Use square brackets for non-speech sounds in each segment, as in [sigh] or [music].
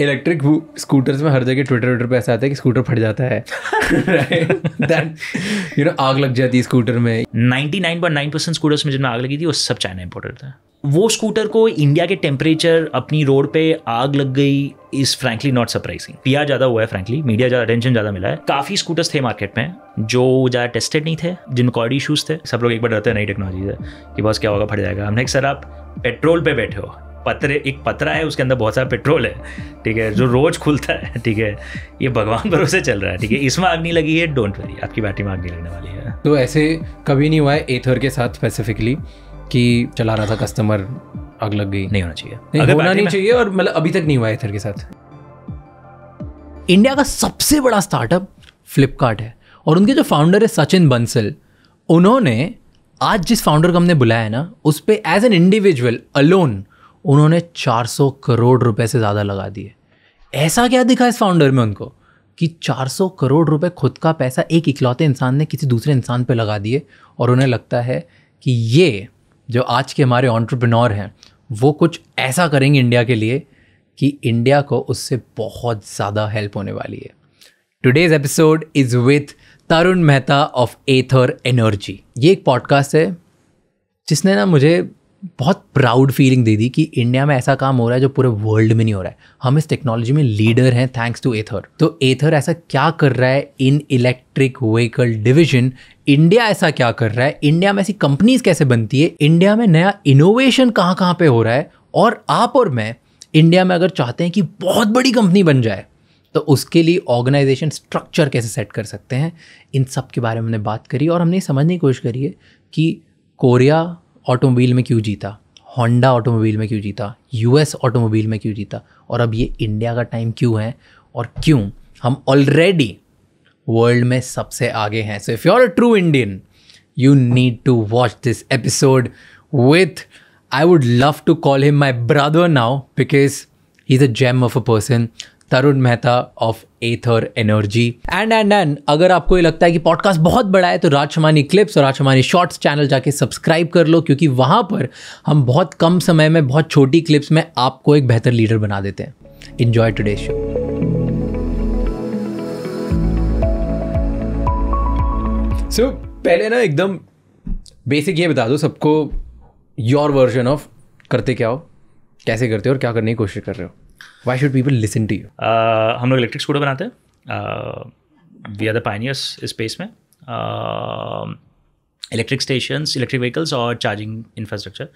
Electric scooters में हर जगह ट्विटर ट्विटर पे ऐसा आता है कि स्कूटर फट जाता है यू नो आग लग जाती है स्कूटर में नाइन परसेंट स्कूटर्स में जिनमें आग लगी थी वो सब चाइना इंपोर्टेड था वो स्कूटर को इंडिया के टेम्परेचर अपनी रोड पे आग लग गई इज फ्रैंकली नॉट सरप्राइजिंग पिया ज़्यादा हुआ है फ्रैंकली मीडिया ज़्यादा अटेंशन ज़्यादा मिला है काफ़ी स्कूटर्स थे मार्केट में जो ज़्यादा टेस्टेड नहीं थे जिनमें और इशूज़ थे सब लोग एक बार डरते हैं नई टेक्नोलॉजी से कि बस क्या होगा फट जाएगा हमने सर आप पेट्रोल पे बैठे हो पत्र एक पत्रा है उसके अंदर बहुत सारा पेट्रोल है ठीक है जो रोज़ खुलता है [laughs] ठीक है ये भगवान [laughs] भरोसे चल रहा है ठीक है इसमें आग नहीं लगी है डोंट वरी आपकी बैटरी में आग नहीं लगने वाली है तो ऐसे कभी नहीं हुआ है एथर के साथ स्पेसिफिकली कि चला रहा था कस्टमर आग लग गई नहीं होना चाहिए नहीं, अगर होना नहीं चाहिए और मतलब अभी तक नहीं हुआ एथर के साथ इंडिया का सबसे बड़ा स्टार्टअप फ्लिपकार्ट है और उनके जो फाउंडर है सचिन बंसल उन्होंने आज जिस फाउंडर को हमने बुलाया है ना उस पर एज एन इंडिविजुअल अलोन उन्होंने 400 करोड़ रुपए से ज़्यादा लगा दिए ऐसा क्या दिखा इस फाउंडर में उनको कि 400 करोड़ रुपए खुद का पैसा एक इकलौते इंसान ने किसी दूसरे इंसान पे लगा दिए और उन्हें लगता है कि ये जो आज के हमारे ऑन्टरप्रनोर हैं वो कुछ ऐसा करेंगे इंडिया के लिए कि इंडिया को उससे बहुत ज़्यादा हेल्प होने वाली है today's episode is with Tarun Mehta of Ather Energy ये एक पॉडकास्ट है जिसने ना मुझे बहुत प्राउड फीलिंग दे दी कि इंडिया में ऐसा काम हो रहा है जो पूरे वर्ल्ड में नहीं हो रहा है हम इस टेक्नोलॉजी में लीडर हैं थैंक्स टू एथर तो एथर ऐसा क्या कर रहा है in electric vehicle division India ऐसा क्या कर रहा है इंडिया में ऐसी कंपनीज कैसे बनती है इंडिया में नया इनोवेशन कहाँ कहाँ पर हो रहा है और आप और मैं इंडिया में अगर चाहते हैं कि बहुत बड़ी कंपनी बन जाए तो उसके लिए ऑर्गेनाइजेशन स्ट्रक्चर कैसे सेट कर सकते हैं इन सब के बारे में हमने बात करी और हमने समझने की कोशिश करी है कि कोरिया ऑटोमोबाइल में क्यों जीता होंडा ऑटोमोबाइल में क्यों जीता यूएस ऑटोमोबाइल में क्यों जीता और अब ये इंडिया का टाइम क्यों है और क्यों हम ऑलरेडी वर्ल्ड में सबसे आगे हैं so if you are a true Indian you need to watch this episode with I would love to call him my brother now because he is a gem of a person Tarun Mehta of Ather Energy and and and अगर आपको ये लगता है कि podcast बहुत बड़ा है तो राजमानी क्लिप्स और राजमानी शॉर्ट्स चैनल जाके सब्सक्राइब कर लो क्योंकि वहाँ पर हम बहुत कम समय में बहुत छोटी क्लिप्स में आपको एक बेहतर लीडर बना देते हैं इन्जॉय टुडे शो सो पहले ना एकदम बेसिक ये बता दो सबको योर वर्जन ऑफ करते क्या हो कैसे करते हो और क्या करने की कोशिश कर रहे हो why should people listen to you हम लोग इलेक्ट्रिक स्कूटर बनाते हैं we are the pioneers space में इलेक्ट्रिक स्टेशन इलेक्ट्रिक व्हीकल्स और चार्जिंग इंफ्रास्ट्रक्चर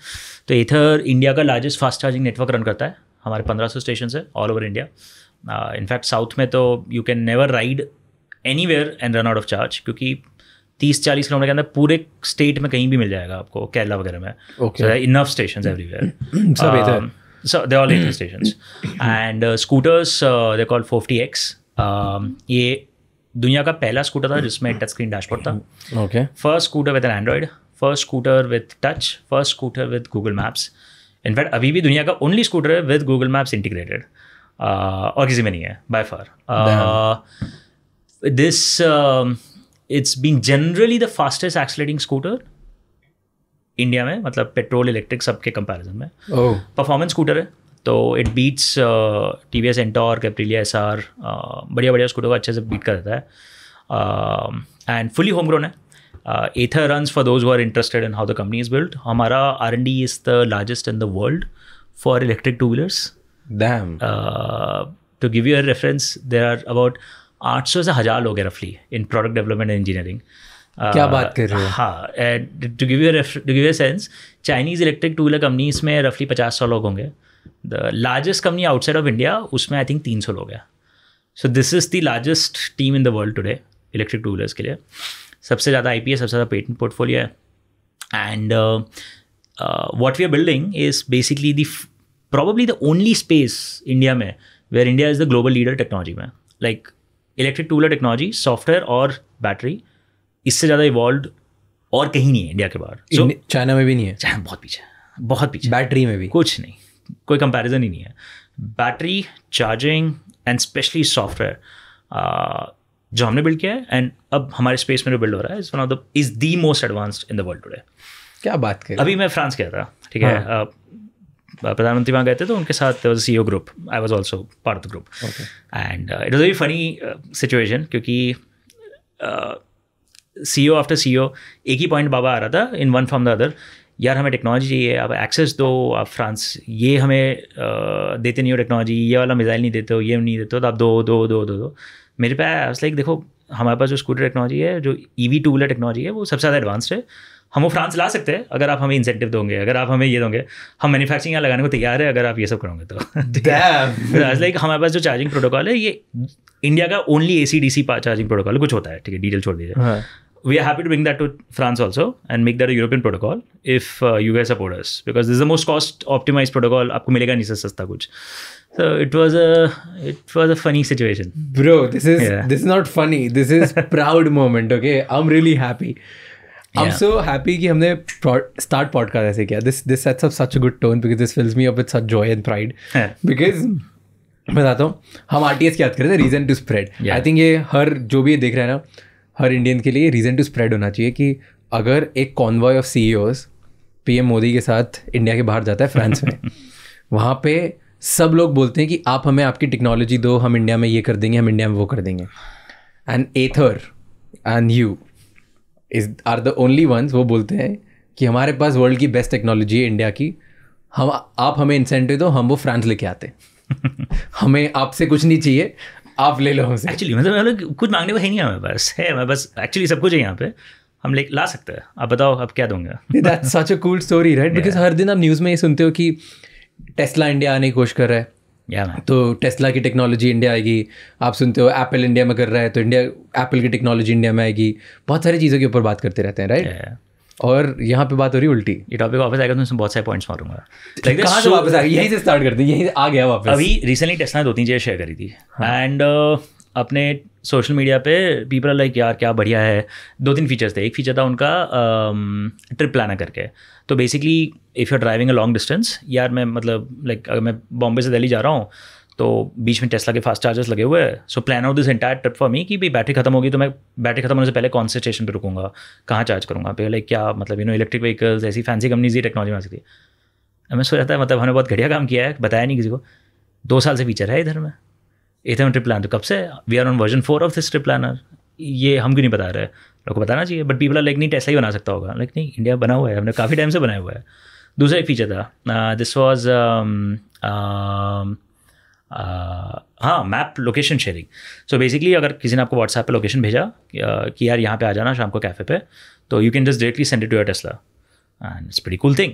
तो इधर इंडिया का largest fast charging network run करता है हमारे पंद्रह सौ स्टेशन है all over India in fact south में तो you can never ride anywhere and run out of charge क्योंकि तीस चालीस किलोमीटर के अंदर पूरे स्टेट में कहीं भी मिल जाएगा आपको केरला वगैरह में enough station everywhere so they're all Latham stations. And uh, scooters, uh, they're called 50X. Um, ये दुनिया का पहला स्कूटर था जिसमें टच स्क्रीन डैशबोर्ड था okay first scooter with an Android first scooter with touch first scooter with Google Maps in fact अभी भी दुनिया का ओनली स्कूटर है विद गूगल मैप्स इंटीग्रेटेड और किसी में नहीं है by far this it's been generally the fastest accelerating scooter India में मतलब पेट्रोल इलेक्ट्रिक सब के कंपैरिजन में परफॉर्मेंस oh. स्कूटर है तो it beats T V S Ntorq Aprilia S R बढ़िया बढ़िया स्कूटर को अच्छे से बीट कर देता है एंड फुली होम ग्रोन है Ather run for those are interested in how the company is build हमारा R and D is the largest in the world for electric two wheelers to give you a reference there are about आठ सौ से हज़ार लोग हैं रफली in product development and engineering क्या बात कर रहे हो हाँ to give to give sense Chinese electric two wheeler companies में रफली पचास सौ लोग होंगे the largest company outside of India उसमें आई थिंक तीन सौ लोग हैं so this is the largest team in the world today electric two wheelers के लिए सबसे ज़्यादा आई पी है सबसे ज़्यादा पेटेंट पोर्टफोलियो है and what we are building is basically the probably the only space India में where India is the global leader technology में like electric two wheeler technology software और बैटरी इससे ज़्यादा evolve और कहीं नहीं है इंडिया के बाहर so, चाइना में भी नहीं है चाइना बहुत पीछे बहुत पीछे बैटरी में भी कुछ नहीं कोई कंपैरिजन ही नहीं है battery charging and specially software जो हमने बिल्ड किया है एंड अब हमारे स्पेस में जो बिल्ड हो रहा है is one of the is the most advanced in the world today क्या बात कर अभी मैं फ्रांस गया था ठीक हाँ. है uh, uh, प्रधानमंत्री वहाँ गए थे तो उनके साथ C O group I was also part of the group and it was very funny situation क्योंकि uh, C O after C O एक ही पॉइंट बाबा आ रहा था in one from the other यार हमें टेक्नोलॉजी चाहिए आप एक्सेस दो आप फ्रांस ये हमें आ, देते नहीं हो टेक्नोलॉजी ये वाला मिजाइल नहीं देते हो ये नहीं देते हो तो आप दो दो दो दो दो मेरे पास लाइक देखो हमारे पास जो स्कूटर टेक्नोलॉजी है जो E V two wheeler technology है वो सबसे ज़्यादा एडवांस्ड है हम वो फ्रांस ला सकते हैं अगर आप हमें इंसेंटिव दोगे अगर आप हमें ये दोगे हम मैन्युफैक्चरिंग यहाँ लगाने को तैयार है अगर आप ये सब करोगे तो लाइक [laughs] हमारे पास जो चार्जिंग प्रोटोकॉल है ये इंडिया का only A C D C charging protocol कुछ होता है ठीक है डिटेल छोड़ दीजिए हाँ। we are happy to bring that to France also and make that a European protocol if uh, you guys support us because this is the most cost optimized protocol. आपको मिलेगा नहीं सस्ता कुछ. So it was a it was a funny situation. Bro, this is yeah. this is not funny. This is proud moment. Okay, I'm really happy. I'm yeah. so happy कि हमने start podcast ऐसे किया. This this sets up such a good tone because this fills me up with such joy and pride. Yeah. Because बताता हूँ हम R T S की बात कर रहे थे reason to spread I think ये हर जो भी ये देख रहे हैं ना हर इंडियन के लिए रीज़न टू स्प्रेड होना चाहिए कि अगर एक convoy of C PM Modi के साथ इंडिया के बाहर जाता है फ्रांस में [laughs] वहाँ पे सब लोग बोलते हैं कि आप हमें आपकी टेक्नोलॉजी दो हम इंडिया में ये कर देंगे हम इंडिया में वो कर देंगे and Ather and you is are the only ones वो बोलते हैं कि हमारे पास वर्ल्ड की बेस्ट टेक्नोलॉजी है इंडिया की हम आप हमें इंसेंटिव दो हम वो फ्रांस लेके आते [laughs] हमें आपसे कुछ नहीं चाहिए आप ले लो हमसे एक्चुअली मतलब हम लोग कुछ मांगने को है नहीं हमें बस है हमारे बस एक्चुअली सब कुछ है यहाँ पे हम ले ला सकते हैं आप बताओ आप क्या दूंगा that's such a cool story right because हर दिन आप न्यूज़ में ये सुनते हो कि टेस्ला इंडिया आने की कोशिश कर रहा है yeah, तो टेस्ला की टेक्नोलॉजी इंडिया आएगी आप सुनते हो एप्पल इंडिया में कर रहा है तो इंडिया एप्पल की टेक्नोलॉजी इंडिया में आएगी बहुत सारी चीज़ों के ऊपर बात करते रहते हैं राइट right? yeah. और यहाँ पे बात हो रही उल्टी ये टॉपिक वापस आएगा तो मैं बहुत सारे पॉइंट्स मारूंगा लाइक like कहाँ से वापस आएगा यहीं से स्टार्ट करते हैं यहीं आ गया वापस अभी रिसेंटली टेस्ट ने दो तीन चीज़ें शेयर करी थी एंड हाँ. uh, अपने सोशल मीडिया पे पीपल लाइक यार क्या बढ़िया है दो तीन फीचर्स थे एक फीचर था उनका ट्रिप uh, प्लानर करके तो basically if you are driving a long distance यार मैं मतलब लाइक like, अगर मैं बॉम्बे से दिल्ली जा रहा हूँ तो बीच में टेस्ला के फास्ट चार्जर्स लगे हुए हैं so plan out this entire trip for me कि भाई बैटरी खत्म होगी तो मैं बैटरी खत्म होने से पहले कौन से स्टेशन पर रुकूंगा कहाँ चार्ज करूँगा पहले क्या मतलब यू नो इलेक्ट्रिक व्हीकल्स ऐसी फैंसी कंपनीज ही टेक्नोलॉजी में आ सकती है मैं सोचा था मतलब हमने बहुत घटिया काम किया है बताया नहीं किसी को दो साल से फीचर है इधर में इधर में ट्रिप प्लान तो कब से we are on version four of this trip planner ये हम क्यों नहीं बता रहे लोग को बताना चाहिए बट पीपल लाइक नहीं टेस्ला ही बना सकता होगा लाइक नहीं इंडिया बना हुआ है हमने काफ़ी टाइम से बनाया हुआ है दूसरा एक फीचर था दिस uh, वॉज हाँ map location sharing so basically अगर किसी ने आपको व्हाट्सएप पे लोकेशन भेजा कि यार यहाँ पे आ जाना शाम को कैफ़े पे तो you can just directly send it to your Tesla and it's very cool thing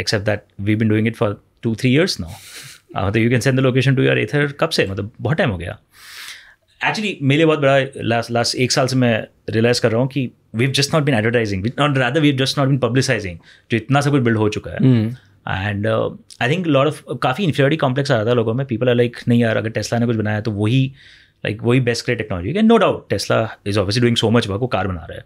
except that we been doing it for two three years now मतलब you can send the location to your Ather कब से मतलब बहुत time हो गया actually मेरे लिए बहुत बड़ा लास्ट लास्ट एक साल से मैं रियलाइज़ कर रहा हूँ कि we have just not been advertising not rather we have just not been publicizing जो इतना सब कुछ बिल्ड हो चुका है hmm. And I think lot of काफ़ी इन्फ्योरिटी कॉम्प्लेक्स आ रहा था लोगों में पीपल आर लाइक नहीं यार अगर टेस्ला ने कुछ बनाया तो वही लाइक वही बेस्ट क्रिएट टेक्नोलॉजी है no doubt Tesla is obviously doing so much work वो कार बना रहा है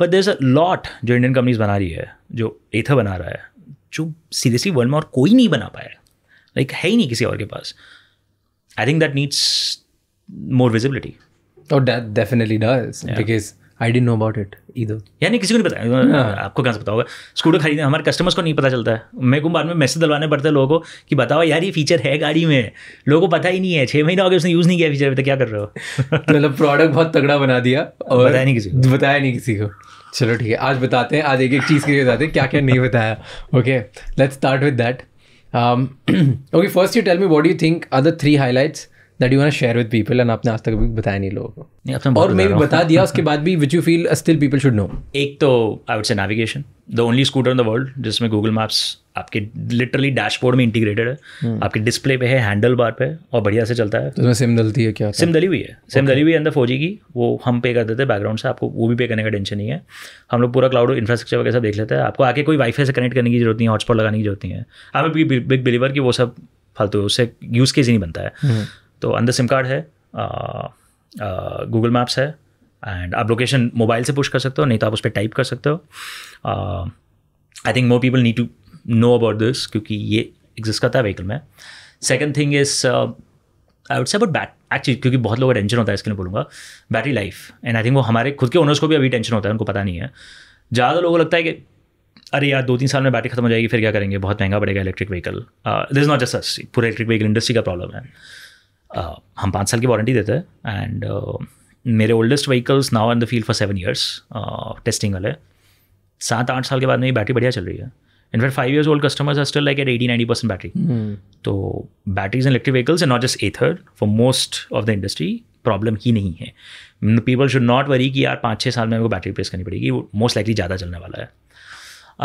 but there is a lot जो इंडियन कंपनीज बना रही है जो एथा बना रहा है जो सीरियसली वर्ल्ड में और कोई नहीं बना पाया लाइक like, है ही नहीं किसी और के पास I think that needs more visibility और that oh, definitely does I don't know about it इधर यानी किसी को नहीं पता हाँ। आपको कहाँ से पता होगा स्कूटर खरीदने हमारे कस्टमर्स को नहीं पता चलता है मेरे को बाद में मैसेज दलवाने पड़ते हैं लोगों को कि बताओ यार ये फीचर है गाड़ी में लोगों को पता ही नहीं है छः महीने हो गए उसने यूज़ नहीं किया फीचर अभी तक क्या कर रहे हो [laughs] मतलब प्रोडक्ट बहुत तगड़ा बना दिया और बताया नहीं किसी को बताया नहीं किसी को चलो ठीक है आज बताते हैं आज एक एक चीज़ के लिए बताते हैं क्या क्या नहीं बताया okay let's start with that okay first you tell me what you think are the three highlights that you want share with people and आपने आज तक अभी बताया नहीं लोगों को और मैं भी बता दिया उसके बाद भी which you feel still people should know एक तो I would say navigation the only scooter in the world जिसमें गूगल मैप्स आपके लिटरली डैशबोर्ड में इंटीग्रेटेड है hmm. आपके डिस्प्ले पे है हैंडल बार पे और बढ़िया से चलता है तो उसमें सिम डलती है क्या सिम डली हुई है सिम डली हुई है अंदर फोर की वो हम पे कर देते हैं बैकग्राउंड से आपको वो भी पे करने का टेंशन नहीं है हम लोग पूरा क्लाउड इंफ्रास्ट्रक्चर वगैरह देख लेते हैं आपको आके कोई वाईफाई से कनेक्ट करने की जरूरत नहीं है हॉटस्पॉट लगाने की जरूरत नहीं है आप बिग बिलीवर की वो सब फालतू है उससे यूज़ केस ही नहीं बनता है hmm. तो अंदर सिम कार्ड है गूगल मैप्स है एंड आप लोकेशन मोबाइल से पुश कर सकते हो नहीं तो आप उस पर टाइप कर सकते हो I think more people need to know about this क्योंकि ये एग्जिस्ट करता है व्हीकल में second thing is I would say about bat actually क्योंकि बहुत लोगों का टेंशन होता है इसके लिए बोलूँगा battery life and I think वो हमारे खुद के ओनर्स को भी अभी टेंशन होता है उनको पता नहीं है ज़्यादा लोगों को लगता है कि अरे यार दो तीन साल में बैटरी खत्म हो जाएगी फिर क्या करेंगे बहुत महंगा पड़ेगा electric vehicle this not just us पूरे इलेक्ट्रिक व्हीकल इंडस्ट्री का प्रॉब्लम है Uh, हम पाँच साल की वारंटी देते हैं एंड uh, मेरे oldest vehicles now in the field for seven years testing वाले सात आठ साल के बाद मेरी बैटरी बढ़िया चल रही है in fact five years old customers are still like at eighty ninety percent battery तो batteries and electric vehicles not just Ather for most of the industry problem ही नहीं है पीपल शुड नॉट वरी कि यार पाँच छः साल में मेरे को बैटरी रिप्लेस करनी पड़ेगी वो मोस्ट लाइकली ज़्यादा चलने वाला है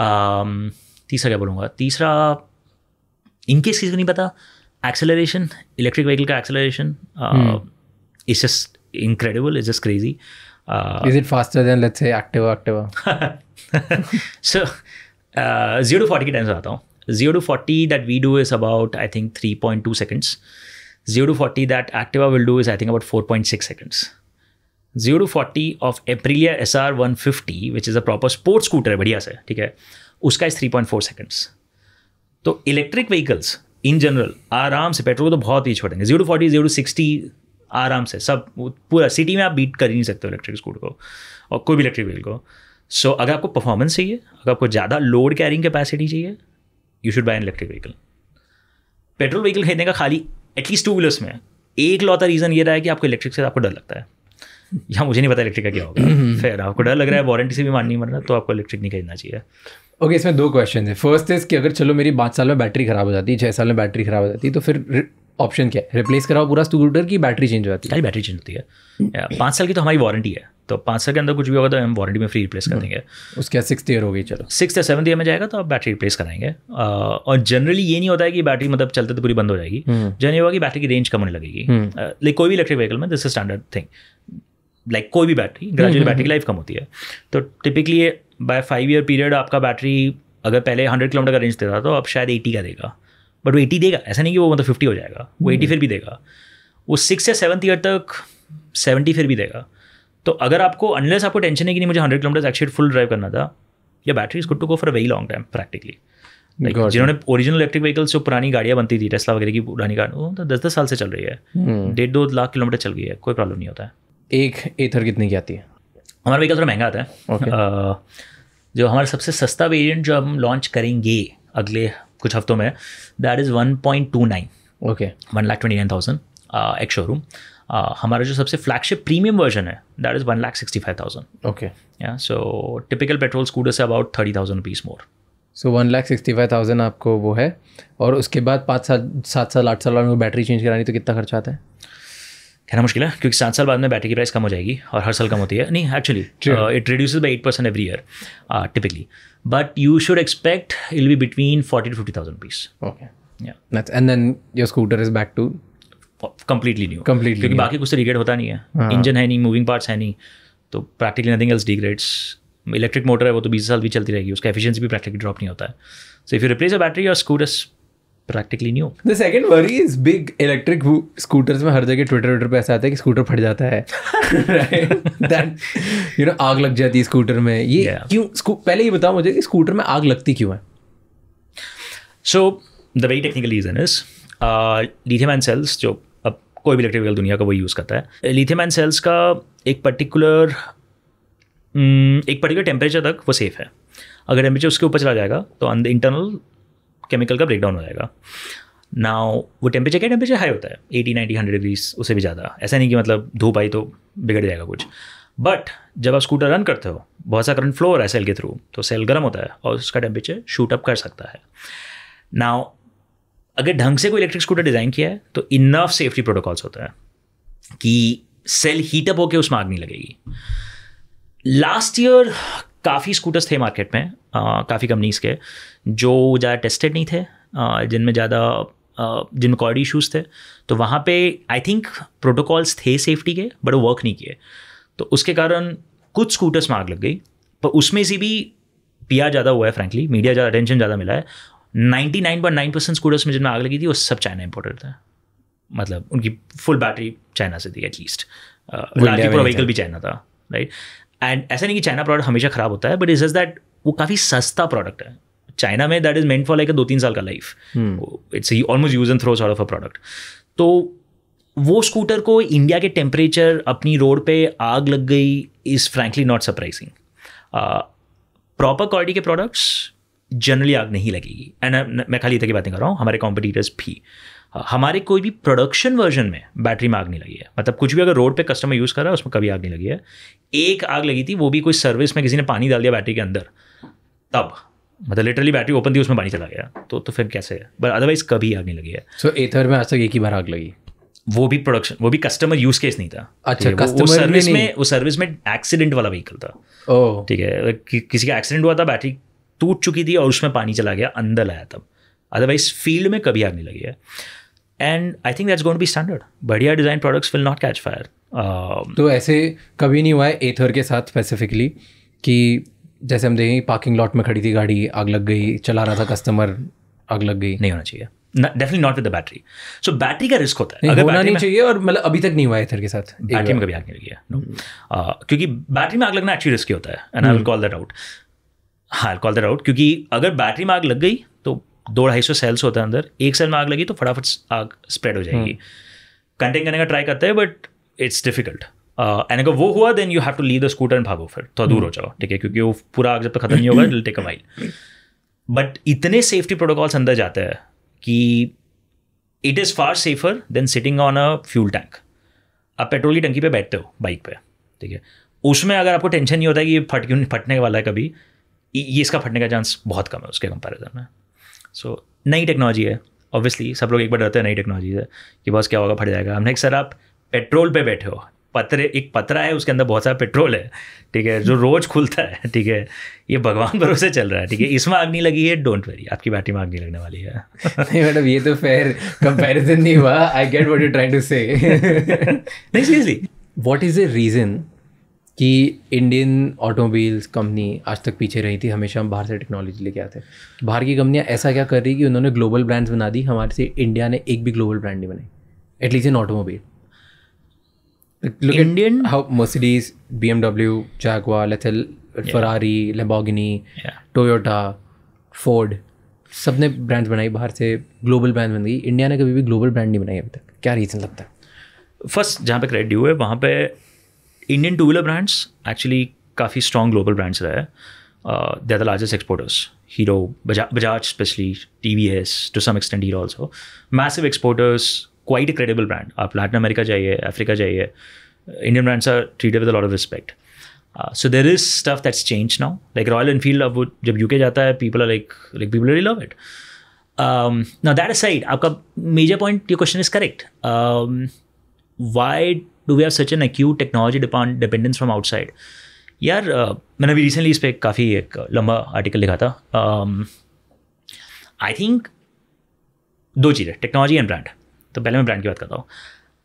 um, तीसरा क्या बोलूँगा तीसरा इनकेस किसी को नहीं पता एक्सेलरेशन इलेक्ट्रिक व्हीकल का acceleration is just incredible is just crazy is it faster than let's say Activa Activa so zero to forty की टाइम आता हूँ zero to forty that we do is about I think three point two seconds zero to forty that Activa will do is I think about four point six seconds zero to forty of Aprilia S R one fifty which is a proper sports scooter है बढ़िया से ठीक है उसका is three point four seconds तो electric vehicles in general आराम से petrol तो बहुत ही छोड़ेंगे जीरो फोर्टी जीरो सिक्सटी आराम से सब पूरा सिटी में आप बीट कर ही नहीं सकते हो इलेक्ट्रिक स्कूटर को और कोई भी इलेक्ट्रिक व्हील को सो so, अगर आपको परफॉर्मेंस चाहिए अगर आपको ज़्यादा लोड कैरिंग कैपेसिटी चाहिए you should buy an electric vehicle petrol vehicle खरीदने का खाली एटलीस्ट टू व्हीलर्स में एक लौता रीज़न ये रहा है कि आपको इलेक्ट्रिक से आपको डर लगता है [laughs] या मुझे नहीं पता इलेक्ट्रिक का क्या होगा हम्म। फिर आपको डर लग रहा है वारंटी से भी मान नहीं मरना तो आपको इलेक्ट्रिक नहीं खरीदना चाहिए ओके okay, इसमें दो क्वेश्चन है फर्स्ट इज कि अगर चलो मेरी पाँच साल में बैटरी खराब हो जाती है छः साल में बैटरी खराब हो जाती है तो फिर ऑप्शन क्या है रिप्लेस कराओ पूरा स्कूटर की बैटरी चेंज हो जाती है बैटरी चेंज होती है पाँच साल की तो हमारी वारंटी है तो पाँच साल के अंदर कुछ भी होगा तो हम वारंटी में फ्री रिप्लेस कर हम्म। देंगे उसके बाद सिक्स ईयर होगी चलो सिक्स या सेवन ईयर में जाएगा तो आप बैटरी रिप्लेस कराएंगे और जनरली ये नहीं होता है कि बैटरी मतलब चलते तो पूरी बंद हो जाएगी जनरली हम्म। होगा कि बैटरी की रेंज कम होने लगेगी लाइक कोई भी इलेक्ट्रिक व्हीकल में this is standard thing like कोई भी battery gradually hmm, battery hmm, की लाइफ कम होती है तो typically by five year period आपका बैटरी अगर पहले हंड्रेड किलोमीटर का रेंज देता तो अब शायद एटी का देगा बट वो एटी देगा ऐसा नहीं कि वो मतलब फिफ्टी हो जाएगा वो एटी हम्म। फिर भी देगा वो सिक्स या सेवन्थ ईयर तक सेवेंटी फिर भी देगा तो अगर आपको अनलेस आपको टेंशन है कि नहीं मुझे hundred kilometre actually full drive करना था या battery good to go for a very long time practically Like, जिन्होंने ओरिजिनल इलेक्ट्रिक व्हीकल्स जो पुरानी गाड़ियाँ बनती थी टेस्ला वगैरह की पुरानी गाड़ी वो तो दस दस साल से चल रही है डेढ़ दो लाख किलोमीटर चल गई है कोई प्रॉब्लम नहीं होता है एक एथर कितने की आती है हमारा व्हीकल थोड़ा महंगा आता है okay. आ, [laughs] जो हमारा सबसे सस्ता वेरिएंट जो हम लॉन्च करेंगे अगले कुछ हफ्तों में that is one point two nine okay one lakh twenty nine thousand एक शोरूम हमारा जो सबसे फ्लैगशिप प्रीमियम वर्जन है that is one lakh sixty five thousand okay या सो टिपिकल पेट्रोल स्कूटर से about thirty thousand rupees more so one lakh sixty five thousand आपको वो है और उसके बाद पाँच साल सात साल आठ साल में बैटरी चेंज करानी तो कितना खर्चा आता है कहना मुश्किल है क्योंकि सात साल बाद में बैटरी की प्राइस कम हो जाएगी और हर साल कम होती है नहीं actually it reduce by eight percent every year typically but you should expect it'll be between forty to fifty thousand rupees okay and then your scooter is back to completely new completely क्योंकि बाकी कुछ degrade तो होता नहीं है engine हाँ। है नहीं मूविंग पार्ट्स है नहीं तो practically nothing else degrades electric motor है वो तो बीस साल भी चलती रहेगी उसका एफिशिएंसी भी प्रैक्टिकली ड्रॉप नहीं होता है so if you replace a battery और scooter practically new the second worry is big electric scooters में हर जगह ट्विटर ट्विटर पे ऐसा आता है कि स्कूटर फट जाता है दैट यू नो आग लग जाती है स्कूटर में ये yeah. क्यों पहले ये बताओ मुझे कि स्कूटर में आग लगती क्यों है so the very technical reason is lithium and cells जो अब कोई भी इलेक्ट्रिकल दुनिया का वो यूज़ करता है लिथियम एंड सेल्स का एक पर्टिकुलर mm, एक पर्टिकुलर टेम्परेचर तक वो सेफ़ है अगर टेम्परेचर उसके ऊपर चला जाएगा तो अंदर इंटरनल केमिकल का ब्रेकडाउन हो जाएगा ना वो टेम्परेचर क्या टेम्परेचर हाई होता है एटी नाइन्टी हंड्रेड डिग्रीज उससे भी ज़्यादा ऐसा नहीं कि मतलब धूप आई तो बिगड़ जाएगा कुछ बट जब आप स्कूटर रन करते हो बहुत सा करंट फ्लो हो रहा है सेल के थ्रू तो सेल गर्म होता है और उसका टेम्परेचर शूट अप कर सकता है ना अगर ढंग से कोई इलेक्ट्रिक स्कूटर डिज़ाइन किया है तो इनफ सेफ्टी प्रोटोकॉल्स होता है कि सेल हीटअप होकर उसमें आग नहीं लगेगी लास्ट ईयर काफ़ी स्कूटर्स थे मार्केट में काफ़ी कंपनीज़ के जो ज़्यादा टेस्टेड नहीं थे जिनमें ज़्यादा जिनमें कॉर्ड इशूज़ थे तो वहाँ पे आई थिंक प्रोटोकॉल्स थे सेफ्टी के बट वो वर्क नहीं किए तो उसके कारण कुछ स्कूटर्स में आग लग गई पर उसमें से भी पिया ज़्यादा हुआ है फ्रैंकली मीडिया ज़्यादा अटेंशन ज़्यादा मिला है ninety nine point nine percent scooters में जिनमें आग लगी थी वो सब चाइना इंपोर्टेड था मतलब उनकी फुल बैटरी चाइना से थी एटलीस्ट पूरा व्हीकल भी चाइना था राइट एंड ऐसा नहीं कि चाइना प्रोडक्ट हमेशा ख़राब होता है बट इज इज दैट वो काफ़ी सस्ता प्रोडक्ट है चाइना में that is meant for like दो तीन साल का life it's almost use and throw sort of a product तो वो स्कूटर को इंडिया के टेम्परेचर अपनी रोड पे आग लग गई is frankly not surprising proper quality के प्रोडक्ट्स जनरली आग नहीं लगेगी एंड uh, मैं खाली इतना की बातें कर रहा हूँ हमारे कॉम्पिटिटर्स भी हमारे कोई भी प्रोडक्शन वर्जन में बैटरी में आग नहीं लगी है मतलब कुछ भी अगर रोड पे कस्टमर यूज़ कर रहा है उसमें कभी आग नहीं लगी है एक आग लगी थी वो भी कोई सर्विस में किसी ने पानी डाल दिया बैटरी के अंदर तब मतलब लिटरली बैटरी ओपन थी उसमें पानी चला गया तो तो फिर कैसे है बट अदरवाइज कभी आग नहीं लगी है सो so, एथर में आज तक एक ही बार आग लगी वो भी प्रोडक्शन वो भी कस्टमर यूज केस नहीं था अच्छा कस्टमर सर्विस में वो सर्विस में एक्सीडेंट वाला व्हीकल था oh. ठीक है कि, किसी का एक्सीडेंट हुआ था बैटरी टूट चुकी थी और उसमें पानी चला गया अंदर आया तब अदरवाइज फील्ड में कभी आग नहीं लगी है and I think that's going be standard बढ़िया design products will not catch fire तो ऐसे कभी नहीं हुआ है एथर के साथ स्पेसिफिकली कि जैसे हम देखें पार्किंग लॉट में खड़ी थी गाड़ी आग लग गई चला रहा था कस्टमर आग लग गई नहीं होना चाहिए definitely not with the battery so battery का रिस्क होता है अगर होना नहीं चाहिए और मतलब अभी तक नहीं हुआ एथर के साथ बैटरी में कभी आग नहीं लगी है हम्म। क्योंकि बैटरी में आग लगना एक्चुअली रिस्की होता है and I will call that out हाँ कॉल दैट आउट क्योंकि अगर बैटरी में आग लग गई तो दो ढाई सौ सेल्स होता है अंदर एक सेल में आग लगी तो फटाफट आग स्प्रेड हो जाएगी कंटेन हम्म। करने का ट्राई करते हैं बट इट्स डिफिकल्ट एंड अगर वो हुआ then you have to leave the scooter and भागो फिर तो दूर हो हम्म। जाओ ठीक है क्योंकि वो पूरा आग जब तक खत्म नहीं होगा विल टेक अ बट इतने सेफ्टी प्रोटोकॉल्स अंदर जाते हैं कि it is far safer than sitting on a fuel tank आप पेट्रोल की टंकी पे बैठते हो बाइक पे ठीक है उसमें अगर आपको टेंशन नहीं होता है कि ये फट क्यों फटने वाला है कभी ये इसका फटने का चांस बहुत कम है उसके कंपैरिजन में सो नई टेक्नोलॉजी है ऑब्वियसली सब लोग एक बार डरते हैं नई टेक्नोलॉजी से कि बस क्या होगा फट जाएगा हमने सर आप पेट्रोल पे बैठे हो पत्र एक पत्रा है उसके अंदर बहुत सारा पेट्रोल है ठीक है जो रोज़ खुलता है [laughs] ठीक है ये भगवान भरोसे चल रहा है ठीक है इसमें आग नहीं लगी है डोंट वरी आपकी बैटरी में आग नहीं लगने वाली है [laughs] नहीं मैडम ये तो फेयर कंपैरिजन नहीं हुआ I get what you trying to say नहीं seriously what is the reason कि इंडियन ऑटोमोबाइल्स कंपनी आज तक पीछे रही थी हमेशा हम बाहर से टेक्नोलॉजी लेके आते बाहर की कंपनियाँ ऐसा क्या कर रही कि उन्होंने ग्लोबल ब्रांड्स बना दी हमारे से इंडिया ने एक भी ग्लोबल ब्रांड नहीं बनाई at least in automobile Indian how Mercedes B M W चैकवा लेथल फरारी लेबॉगनी टोयोटा फोर्ड सब ने ब्रांड्स बनाई बाहर से ग्लोबल ब्रांड बन गई इंडिया ने कभी भी ग्लोबल ब्रांड नहीं बनाई अभी तक क्या रीज़न लगता है फर्स्ट जहाँ पे क्रेडिट है वहाँ पे Indian two wheeler brands actually काफ़ी स्ट्रॉन्ग ग्लोबल ब्रांड्स रहे हैं they are the largest exporters Hero Bajaj specially T V S to some extent Hero also massive exporters quite credible brand आप लैटिन अमेरिका जाइए अफ्रीका जाइए Indian brands are treated with lot of respect so there is stuff that's change now like Royal Enfield अब वो जब UK जाता है people are like like people really love it now that aside आपका major point ये question is correct why do we have such an acute technology dependence from outside यार मैंने अभी रिसेंटली इस पर काफ़ी एक लंबा आर्टिकल लिखा था आई थिंक दो चीज़ें टेक्नोलॉजी एंड ब्रांड तो पहले मैं ब्रांड की बात करता हूँ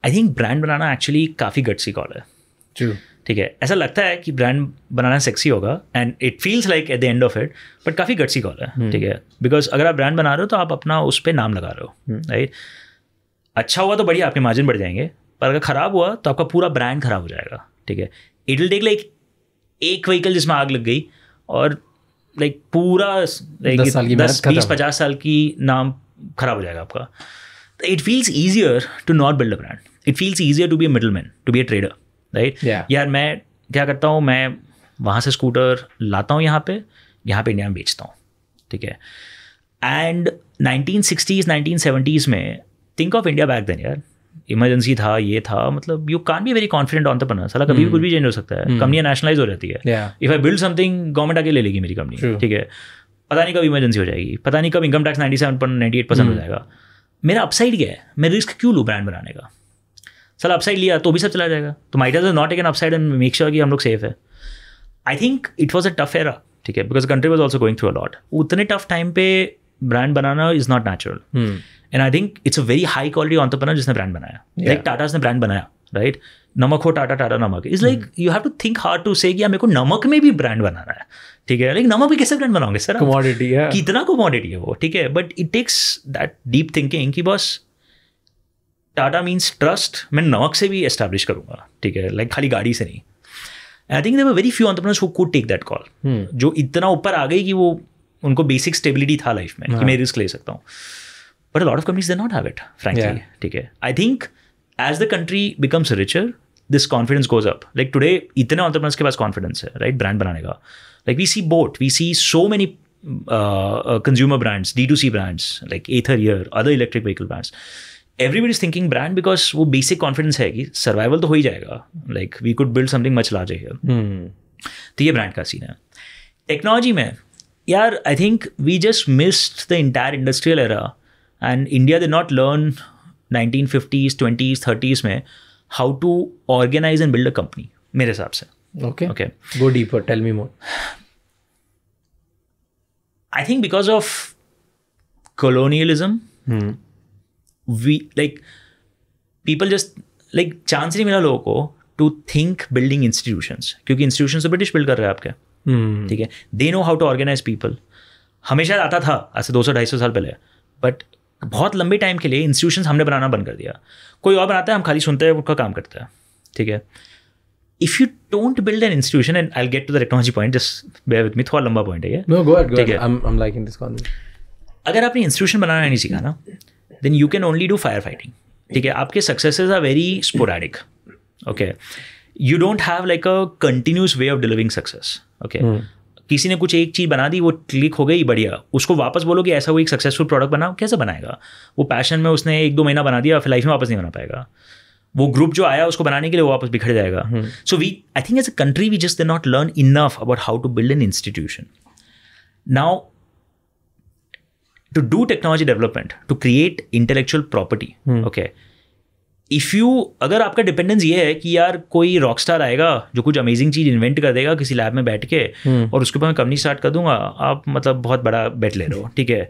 आई थिंक ब्रांड बनाना एक्चुअली काफ़ी सी कॉल है ठीक है ऐसा लगता है कि ब्रांड बनाना सेक्सी होगा and it feels like at the end of it but काफ़ी सी कॉल है hmm. ठीक है बिकॉज अगर आप ब्रांड बना रहे हो तो आप अपना उस पर नाम लगा रहे हो राइट hmm. अच्छा हुआ तो बढ़िया आपके मार्जिन बढ़ जाएंगे पर अगर ख़राब हुआ तो आपका पूरा ब्रांड ख़राब हो जाएगा ठीक है इट विल टेक लाइक एक व्हीकल जिसमें आग लग गई और लाइक पूरा लाइक दस बीस पचास साल की नाम खराब हो जाएगा आपका तो it feels easier to not build a brand it feels easier to be a middle man to be a trader right यार मैं क्या करता हूँ मैं वहाँ से स्कूटर लाता हूँ यहाँ पे यहाँ पे इंडिया में बेचता हूँ ठीक है and nineteen sixties nineteen seventies में think of India back then यार इमरजेंसी था ये था मतलब you can be very confident on entrepreneur साला कभी भी hmm. कुछ भी चेंज हो सकता है कंपनियां hmm. नेशनलाइज हो जाती है if I build something government आगे ले लेगी मेरी कंपनी ठीक है पता नहीं कब इमरजेंसी हो जाएगी पता नहीं कब income tax ninety seven point ninety eight percent हो hmm. जाएगा मेरा अपसाइड क्या है मैं रिस्क क्यों लूँ ब्रांड बनाने का साला अपसाइड लिया तो भी सब चला जाएगा तो might is not take an upside and make sure कि हम लोग सेफ है I think it was a tough era ठीक है because country was also going through a lot उतने टफ टाइम पे ब्रांड बनाना is not natural and I think it's a very high quality entrepreneur जिसने ब्रांड बनाया like Tata ने brand बनाया right नमक हो टाटा टाटा नमक is like you have to think hard to say मेरे को नमक में भी ब्रांड बनाना है ठीक है लाइक नमक भी कैसे ब्रांड बनाओगे सर कमोडिटी है कितना कमोडिटी है वो ठीक है but it takes that deep thinking की बस टाटा मीन्स ट्रस्ट मैं नमक से भी एस्टैब्लिश करूंगा ठीक है लाइक खाली गाड़ी से नहीं I think there very few entrepreneurs who could take that call जो इतना ऊपर आ गई कि वो उनको बेसिक स्टेबिलिटी था लाइफ में कि हाँ। मैं रिस्क ले सकता हूँ but lot of companies they not have it frankly ठीक है I think as the country becomes richer this confidence goes up like today इतने ऑन्टरप्रनर्स के पास कॉन्फिडेंस है राइट ब्रांड बनाने का like we see Boat we see so many consumer brands D to C brands like Ather ईयर other electric vehicle brands everybody is thinking brand because वो basic confidence है कि सर्वाइवल तो हो ही जाएगा like we could build something much larger here तो ये ब्रांड का सीन है टेक्नोलॉजी में यार I think we just missed the entire industrial era and India they not learn nineteen fifties twenties thirties में how to organise and build a company मेरे हिसाब से okay okay go deeper tell me more I think because of colonialism we like people just like chance नहीं मिला लोगों को to think building institution क्योंकि institution से ब्रिटिश बिल्ड कर रहे हैं आपके हम्म। ठीक है they know how to organise people हमेशा आता था आज से दो सौ ढाई सौ साल पहले बट बहुत लंबे टाइम के लिए इंस्टीट्यूशन हमने बनाना बंद कर दिया कोई और बनाता है हम खाली सुनते हैं उनका काम करता है ठीक है if you don't build an institution and I get to the technology point just with me थोड़ा लंबा पॉइंट है ठीक है अगर आपने इंस्टीट्यूशन बनाना नहीं सीखा ना then you can only do fire fighting ठीक है आपके successes are very sporadic okay you don't have like a continuous way of delivering success okay hmm. किसी ने कुछ एक चीज़ बना दी वो क्लिक हो गई बढ़िया उसको वापस बोलो कि ऐसा वो एक सक्सेसफुल प्रोडक्ट बनाओ कैसे बनाएगा वो पैशन में उसने एक दो महीना बना दिया फिर लाइफ में वापस नहीं बना पाएगा वो ग्रुप जो आया उसको बनाने के लिए वो वापस बिखर जाएगा so we I think as a country we just not learn enough about how to build an institution now to do technology development to create intellectual property okay if you अगर आपका डिपेंडेंस ये है कि यार कोई rock star आएगा जो कुछ अमेजिंग चीज़ इन्वेंट कर देगा किसी लैब में बैठ के हम्म। और उसके ऊपर मैं कंपनी स्टार्ट कर दूंगा आप मतलब बहुत बड़ा बेट ले रहे हो ठीक है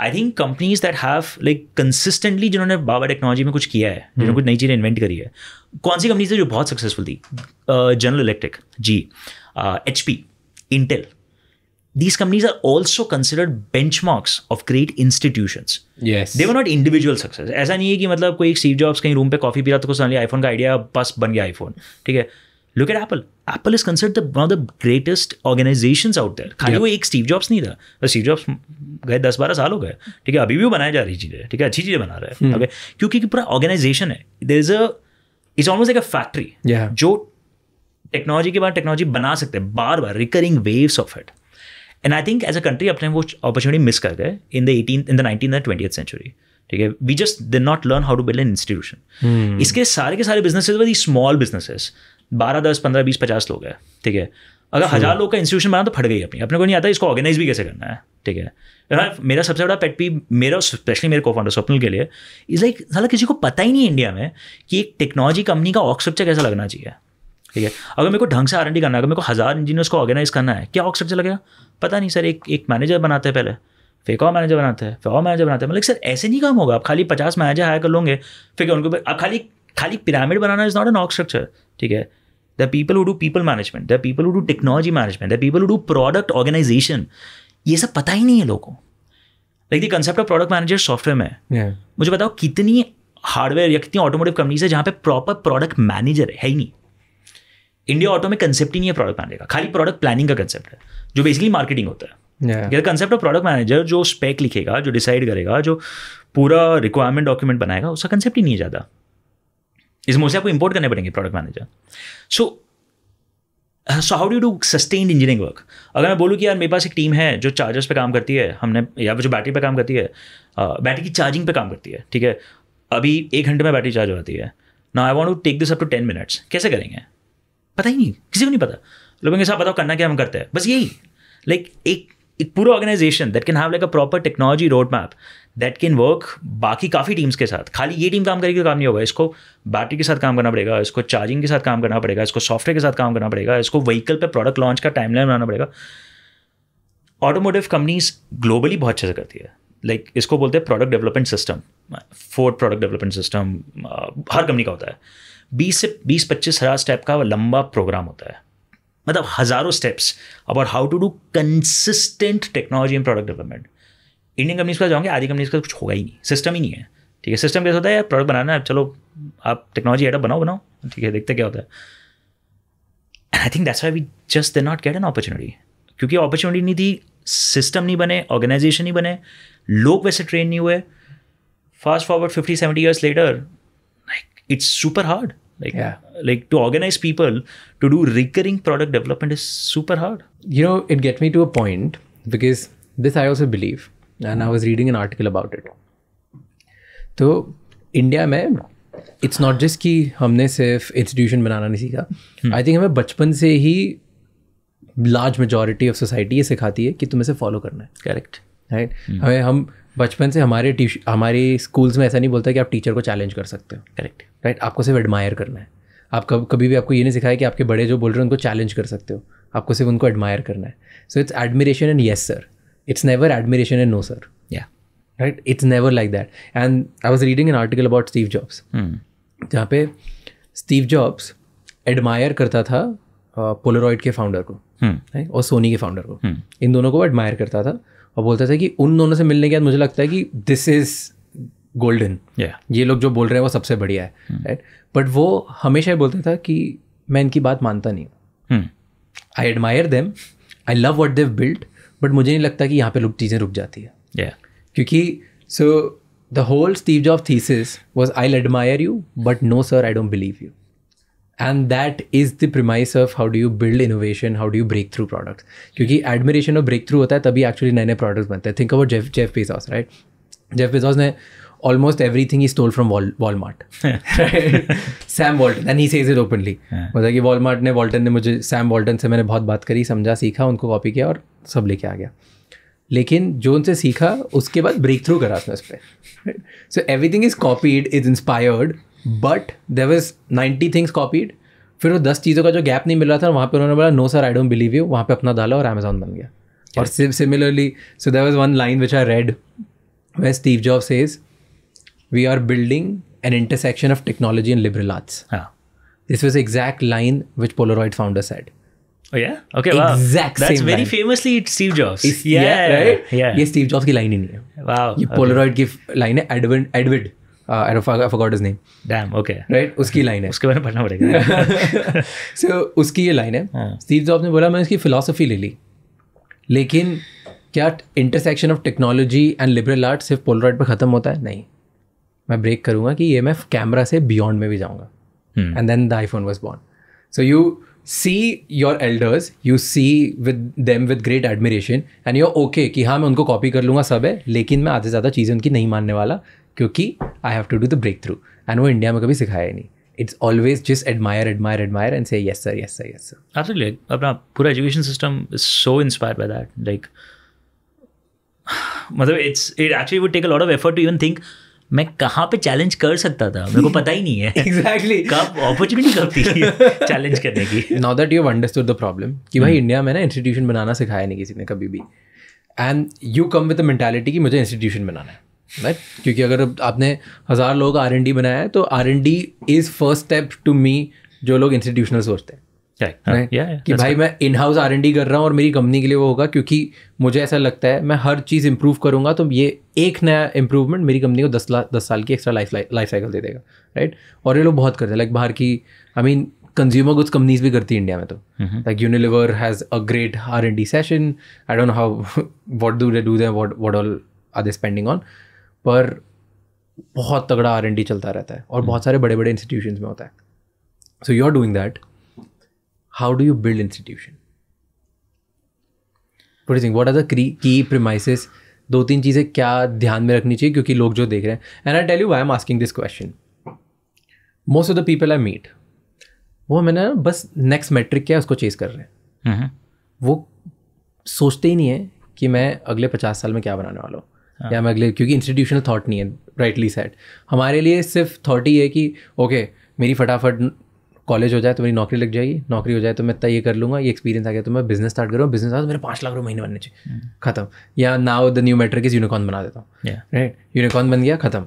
I think companies that have like consistently जिन्होंने बाबा टेक्नोलॉजी में कुछ किया है हम्म। जिन्होंने कुछ नई चीज़ें इन्वेंट करी है कौन सी कंपनी थी जो बहुत सक्सेसफुल थी general uh, electric G H P Intel these companies are also considered benchmarks of great institutions. Yes. They were not individual success. ऐसा नहीं है कि मतलब कोई स्टीव जॉब्स कहीं रूम पे कॉफी पी रहा था तो सडनली का आइडिया बस बन गया आईफोन ठीक है Look at Apple. Apple is considered the, one of the greatest organizations out there. खाली वो एक Steve Jobs नहीं था Steve Jobs गए दस बारह साल हो गए ठीक है अभी भी वो बनाया जा रही चीज़ें ठीक है अच्छी चीज़ें बना रहे रहा है ओके क्योंकि पूरा ऑर्गेनाइजेशन है there is a it's almost like a factory जो टेक्नोलॉजी के बाद टेक्नोलॉजी बना सकते हैं बार बार recurring waves of it and I think as a country अपने वो अपॉर्चुनिटी मिस कर गए in the eighteen in the nineteen and twenty century ठीक है we just they not learn how to build an institution इसके सारे के सारे बिजनेसेस वर स्मॉल बिजनेसेस बारह दस पंद्रह बीस पचास लोग हैं ठीक है अगर हज़ार लोग का इंस्टीट्यूशन बना तो फट गई अपनी अपने को नहीं आता इसको ऑर्गेनाइज भी कैसे करना है ठीक है मेरा सबसे बड़ा पेट पी मेरा स्पेशली मेरे को फाउंडर स्वप्न के लिए इज लाइक सला किसी को पता ही नहीं इंडिया में कि एक टेक्नोलॉजी कंपनी का ऑक्स्ट्रक्चर कैसा लगना चाहिए ठीक है अगर मेरे को ढंग से आर करना है अगर मेरे को हज़ार इंजीनियर्स को ऑर्गेनाइज करना है क्या ऑक्स्ट्रक्चर लगेगा पता नहीं सर एक एक मैनेजर बनाते हैं पहले फेक और मैनेजर बनाते हैं फिर और मैनेजर बनाते हैं मतलब सर ऐसे नहीं काम होगा आप खाली पचास मैनेजर हायर कर लोगे फिर उनको आप खाली खाली पिरामिड बनाना is not an org structure ठीक है the people who do people management the people who do technology management the people who do product organisation ये सब पता ही नहीं है लोगों like the concept of product manager software में yeah. मुझे बताओ कितनी हार्डवेयर या कितनी ऑटोमोटिव कंपनीज है जहाँ पे प्रॉपर प्रोडक्ट मैनेजर है ही नहीं इंडिया ऑटो में कंसेप्ट ही नहीं है प्रोडक्ट मैनेजर का खाली प्रोडक्ट प्लानिंग का कंसेप्ट है जो बेसिकली मार्केटिंग होता है कंसेप्ट ऑफ प्रोडक्ट मैनेजर जो स्पेक लिखेगा जो डिसाइड करेगा जो पूरा रिक्वायरमेंट डॉक्यूमेंट बनाएगा उसका कंसेप्ट ही नहीं है ज़्यादा इस मोस्टली आपको इंपोर्ट करने पड़ेंगे product manager so so how do do sustain engineering work अगर मैं बोलूँ कि यार मेरे पास एक टीम है जो चार्जर्स पे काम करती है हमने या जो बैटरी पे काम करती है बैटरी की चार्जिंग पे काम करती है ठीक है अभी एक घंटे में बैटरी चार्ज हो जाती है ना I want to take this up to ten minutes कैसे करेंगे पता ही नहीं किसी को नहीं पता लोगों के साथ बताओ करना क्या हम करते हैं बस यही लाइक एक एक पूरा organisation that can have like a proper technology road map that can work बाकी काफ़ी टीम्स के साथ खाली ये टीम काम करेगी तो काम नहीं होगा इसको बैटरी के साथ काम करना पड़ेगा इसको चार्जिंग के साथ काम करना पड़ेगा इसको सॉफ्टवेयर के साथ काम करना पड़ेगा इसको व्हीकल पर प्रोडक्ट लॉन्च का टाइमलाइन बनाना पड़ेगा ऑटोमोटिव कंपनीज ग्लोबली बहुत अच्छे से करती है लाइक like, इसको बोलते हैं product development system fourth product development system हर कंपनी का होता है बीस से बीस पच्चीस हज़ार स्टेप का लंबा प्रोग्राम होता है मतलब हज़ारों steps about how to do consistent technology and product development Indian companies का जाओगे आदि कंपनीज का कुछ होगा ही नहीं सिस्टम ही नहीं है ठीक है सिस्टम कैसे होता है यार प्रोडक्ट बनाना है चलो आप टेक्नोलॉजी एडअप बनाओ बनाओ ठीक है देखते क्या होता है I think that's why we just they not get an opportunity क्योंकि अपॉर्चुनिटी नहीं थी सिस्टम नहीं बने ऑर्गेनाइजेशन नहीं बने लोग वैसे ट्रेन नहीं हुए fast forward fifty seventy years later like it's super hard Like, yeah. like to organize people to do recurring product development is super hard. You know, it gets me to a point because this I also believe, and I was reading an article about it. तो India में it's not just कि हमने सिर्फ institution बनाना नहीं सीखा I think हमें बचपन से ही लार्ज मेजोरिटी ऑफ सोसाइटी ये सिखाती है कि तुम्हें से फॉलो करना है करेक्ट राइट हमें हम बचपन से हमारे हमारे स्कूल्स में ऐसा नहीं बोलता कि आप टीचर को चैलेंज कर सकते हो करेक्ट राइट आपको सिर्फ एडमायर करना है आप कब कभी भी आपको ये नहीं सिखाया कि आपके बड़े जो बोल रहे हैं उनको चैलेंज कर सकते हो आपको सिर्फ उनको एडमायर करना है so it's admiration and yes sir it's never admiration and no sir yeah right it's never like that and I was reading an article about Steve Jobs जहाँ पे स्टीव जॉब्स एडमायर करता था Polaroid के founder को hmm. और सोनी के founder को hmm. इन दोनों को एडमायर करता था और बोलता था कि उन दोनों से मिलने के बाद मुझे लगता है कि दिस इज़ गोल्डन ये लोग जो बोल रहे हैं वो सबसे बढ़िया है राइट hmm. बट वो हमेशा बोलता था कि मैं इनकी बात मानता नहीं हूँ I admire them I love what they've built but मुझे नहीं लगता कि यहाँ पे लोग चीज़ें रुक जाती है yeah. क्योंकि so the whole Steve of thesis was I admire you but no sir I don't believe you and that is the premise of how do you build innovation how do you breakthrough products क्योंकि admiration और break through होता है तभी actually नए नए products बनते हैं think about Jeff Jeff Bezos right Jeff Bezos ने almost everything is told Wal- Walmart Sam Walton and he he says it openly. मतलब कि वॉलमार्ट ने वॉल्टन ने मुझे सैम वॉल्टन से मैंने बहुत बात करी समझा सीखा उनको कॉपी किया और सब लेके आ गया लेकिन जो उनसे सीखा उसके बाद ब्रेक थ्रू करा उसने उस पर so everything is copied is inspired but there was ninety things copied फिर वो दस चीज़ों का जो गैप नहीं मिल रहा था वहाँ पर उन्होंने बोला no sir I don't believe you वहाँ पर अपना डाला और अमेजोन बन गया और similarly so there was one line which are read way Steve Job says we are building an intersection of technology and liberal arts this was exact line which Polaroid founder said Oh yeah. Okay. Wow. That's very Steve Jobs. yeah, yeah. Right. Yeah. ये Steve Jobs की लाइन ही नहीं है. ये Polaroid की लाइन है Edwin Edwin. I is name damn okay right उसकी लाइन [laughs] है उसके बारे में पढ़ना पड़ेगा सो [laughs] so, उसकी ये लाइन है स्टीव हाँ. जॉब ने बोला मैंने उसकी फिलासफी ले ली लेकिन क्या intersection of technology and liberal art सिर्फ पोलराइड पर ख़त्म होता है नहीं मैं ब्रेक करूँगा कि ये मैं कैमरा से बियॉन्ड में भी जाऊँगा and then the iPhone was born so you see your elders you see with them with great admiration and your okay कि हाँ मैं उनको कॉपी कर लूँगा सब है लेकिन मैं आधे ज़्यादा चीज़ें उनकी नहीं मानने वाला क्योंकि I have to do the breakthrough and वो इंडिया में कभी सिखाया ही नहीं it's always just admire admire admire and say yes sir yes sir yes sir अपना पूरा education system is so inspire by that like मतलब it's it actually would take a lot of effort to even think मैं कहाँ पे challenge कर सकता था मेरे को [laughs] पता ही नहीं है एग्जैक्टली कब अपॉर्चुनिटी कब थी चैलेंज [laughs] करने की now that you understood the problem कि भाई इंडिया hmm. में ना इंस्टीट्यूशन बनाना सिखाया नहीं किसी ने कभी भी and you come with the कि मुझे इंस्टीट्यूशन बनाना है राइट क्योंकि अगर आपने हज़ार लोग आर एन डी बनाया है तो R and D is first step to me जो लोग इंस्टीट्यूशनल सोचते हैं Yeah, yeah, कि भाई मैं in house R and D कर रहा हूँ और मेरी कंपनी के लिए वो होगा क्योंकि मुझे ऐसा लगता है मैं हर चीज़ इंप्रूव करूँगा तो ये एक नया इंप्रूवमेंट मेरी कंपनी को दस लाख दस साल की एक्स्ट्रा लाइफ लाइफ साइकिल दे देगा राइट और ये लोग बहुत करते हैं लाइक बाहर की I mean consumer goods companies भी करती है इंडिया में तो like Unilever has a great R and D session I don't how what do do they what what all are they spending on पर बहुत तगड़ा आर एन डी चलता रहता है और हम्म। बहुत सारे बड़े बड़े इंस्टीट्यूशन में होता है so you are doing that how do you build institution producing what are the key premises दो तीन चीज़ें क्या ध्यान में रखनी चाहिए क्योंकि लोग जो देख रहे हैं and I tell you I am asking this question most of the people I meet वो मैंने बस नेक्स्ट मैट्रिक क्या है उसको चेज कर रहे हैं हम्म। वो सोचते ही नहीं है कि मैं अगले पचास साल में क्या बनाने वाला हूँ हाँ। या मैं अगले क्योंकि इंस्टीट्यूशनल थाट नहीं है राइटली सेट हमारे लिए सिर्फ थाट ही है कि ओके मेरी फटाफट कॉलेज हो जाए तो मेरी नौकरी लग जाएगी नौकरी हो जाए तो मैं तय ये कर लूँगा ये एक्सपीरियंस आ गया तो मैं बिजनेस स्टार्ट करूँ बिजनेस आया तो मेरे पाँच लाख रुपये महीने बनने चाहिए हम्म। खत्म yeah now the new matter किस यूनिकॉर्न बना देता हूँ राइट यूनिकॉर्न बन गया खत्म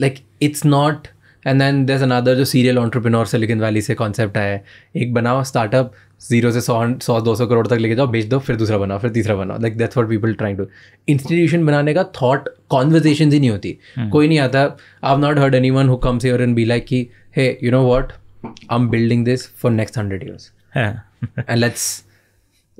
like it's not and then दस अनादर जो सीरियल ऑन्टरप्रिनोर सिलिकन वैली से कॉन्सेप्ट आया है एक बनाओ स्टार्टअप जीरो से सौ सौ दो सौ करोड़ तक लेके जाओ बेच दो फिर दूसरा बनाओ फिर तीसरा बनाओ like that's what people trying to institution बनाने का थॉट कॉन्वर्जेशन ही नहीं होती hmm. कोई नहीं आता I have not heard anyone who comes your N B like की hey you know what I am building this for next hundred years and let's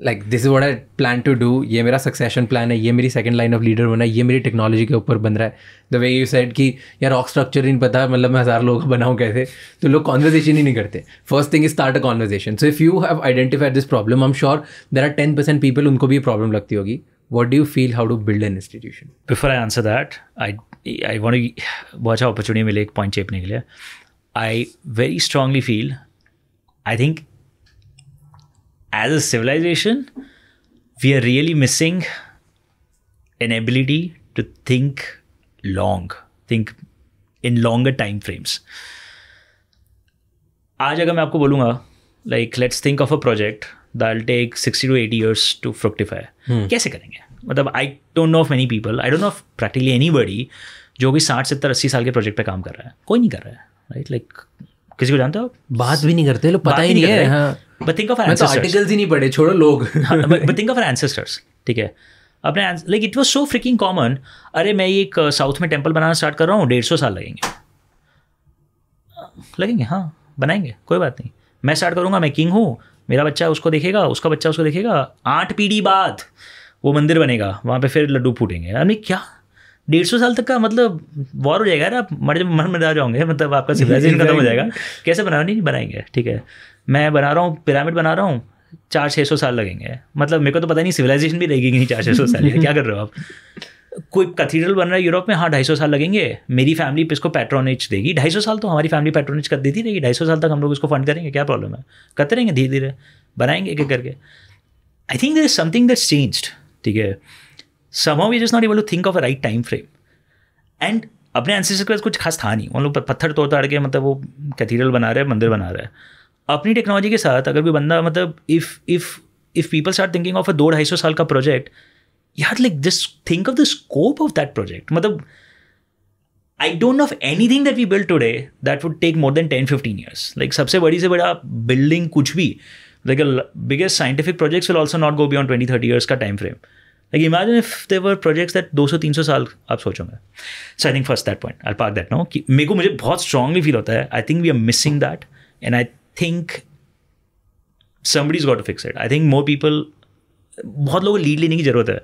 like this is what I plan to do ये मेरा succession plan है ये मेरी second line of leader बना है ये मेरी टेक्नोलॉजी के ऊपर बन रहा है द वे यू सेड कि यार रॉक स्ट्रक्चर ही नहीं पता मतलब मैं हज़ार लोग बनाऊँ कैसे तो लोग कॉन्वर्जेशन ही नहीं करते first thing is start a conversation so if you have identified this problem I am sure there are ten percent people उनको भी प्रॉब्लम लगती होगी what do you feel how to build an institution before I answer that I I want बहुत अच्छा opportunity मिले एक point चेपने के लिए I very strongly feel I think as a civilization, we are really missing an ability to think long, think in longer time frames. आज अगर मैं आपको बोलूँगा like let's think of a project that take sixty to eighty years to fructify कैसे करेंगे मतलब I don't know of many people I don't know of practically anybody जो भी साठ सत्तर अस्सी साल के प्रोजेक्ट पे काम कर रहा है कोई नहीं कर रहा है राइट right? लाइक like, किसी को जानते हो बात भी नहीं करते लोग पता ही नहीं है तो [laughs] हाँ, कॉमन अरे मैं एक साउथ uh, में टेम्पल बनाना स्टार्ट कर रहा हूँ डेढ़ सौ साल लगेंगे हाँ, लगेंगे हाँ बनाएंगे कोई बात नहीं मैं स्टार्ट करूंगा मैं किंग हूँ मेरा बच्चा उसको देखेगा उसका बच्चा उसको देखेगा आठ पीढ़ी बाद वो मंदिर बनेगा वहाँ पे फिर लड्डू फूटेंगे अरे क्या डेढ़ सौ साल तक का मतलब वॉर हो जाएगा ना आप मर मन मर जाओगे मतलब आपका सिविलाइजेशन खत्म हो [laughs] जाएगा कैसे बना नहीं बनाएंगे ठीक है मैं बना रहा हूँ पिरामिड बना रहा हूँ चार छः सौ साल लगेंगे मतलब मेरे को तो पता नहीं सिविलाइजेशन भी रहेगी नहीं चार छः सौ साल क्या कर रहे हो आप कोई कैथीड्रल बन रहा है यूरोप में हाँ ढाई सौ साल लगेंगे मेरी फैमिली इसको पेट्रोनेज देगी ढाई सौ साल तो हमारी फैमिली पेट्रोनेज कर देती रहेगी ढाई सौ साल तक हम लोग इसको फंड करेंगे क्या प्रॉब्लम है करते रहेंगे धीरे धीरे बनाएंगे एक एक करके I think there is something that's changed ठीक है somehow we just not able to think of a right time frame and अपने एनसीसी के पास कुछ खास था नहीं उन लोग पत्थर तोड़ ताड़ के मतलब वो कैथीड्रल बना रहे हैं मंदिर बना रहे हैं अपनी टेक्नोलॉजी के साथ अगर कोई बंदा मतलब if if if people start thinking of a दो ढाई सौ साल का प्रोजेक्ट यार like this think of the scope of that project मतलब I don't know anything that we build today that would take more than ten fifteen years like सबसे बड़ी से बड़ा बिल्डिंग कुछ भी like biggest scientific projects will also not go beyond twenty thirty years का time frame Like imagine if there were projects that 200-300 साल आप सोचोगे. So I think first that point, I'll park that now. कि मेरे को मुझे strongly feel think we are missing that, and I think somebody's got to fix it. I think more people, बहुत लोगों lead लेने की जरूरत है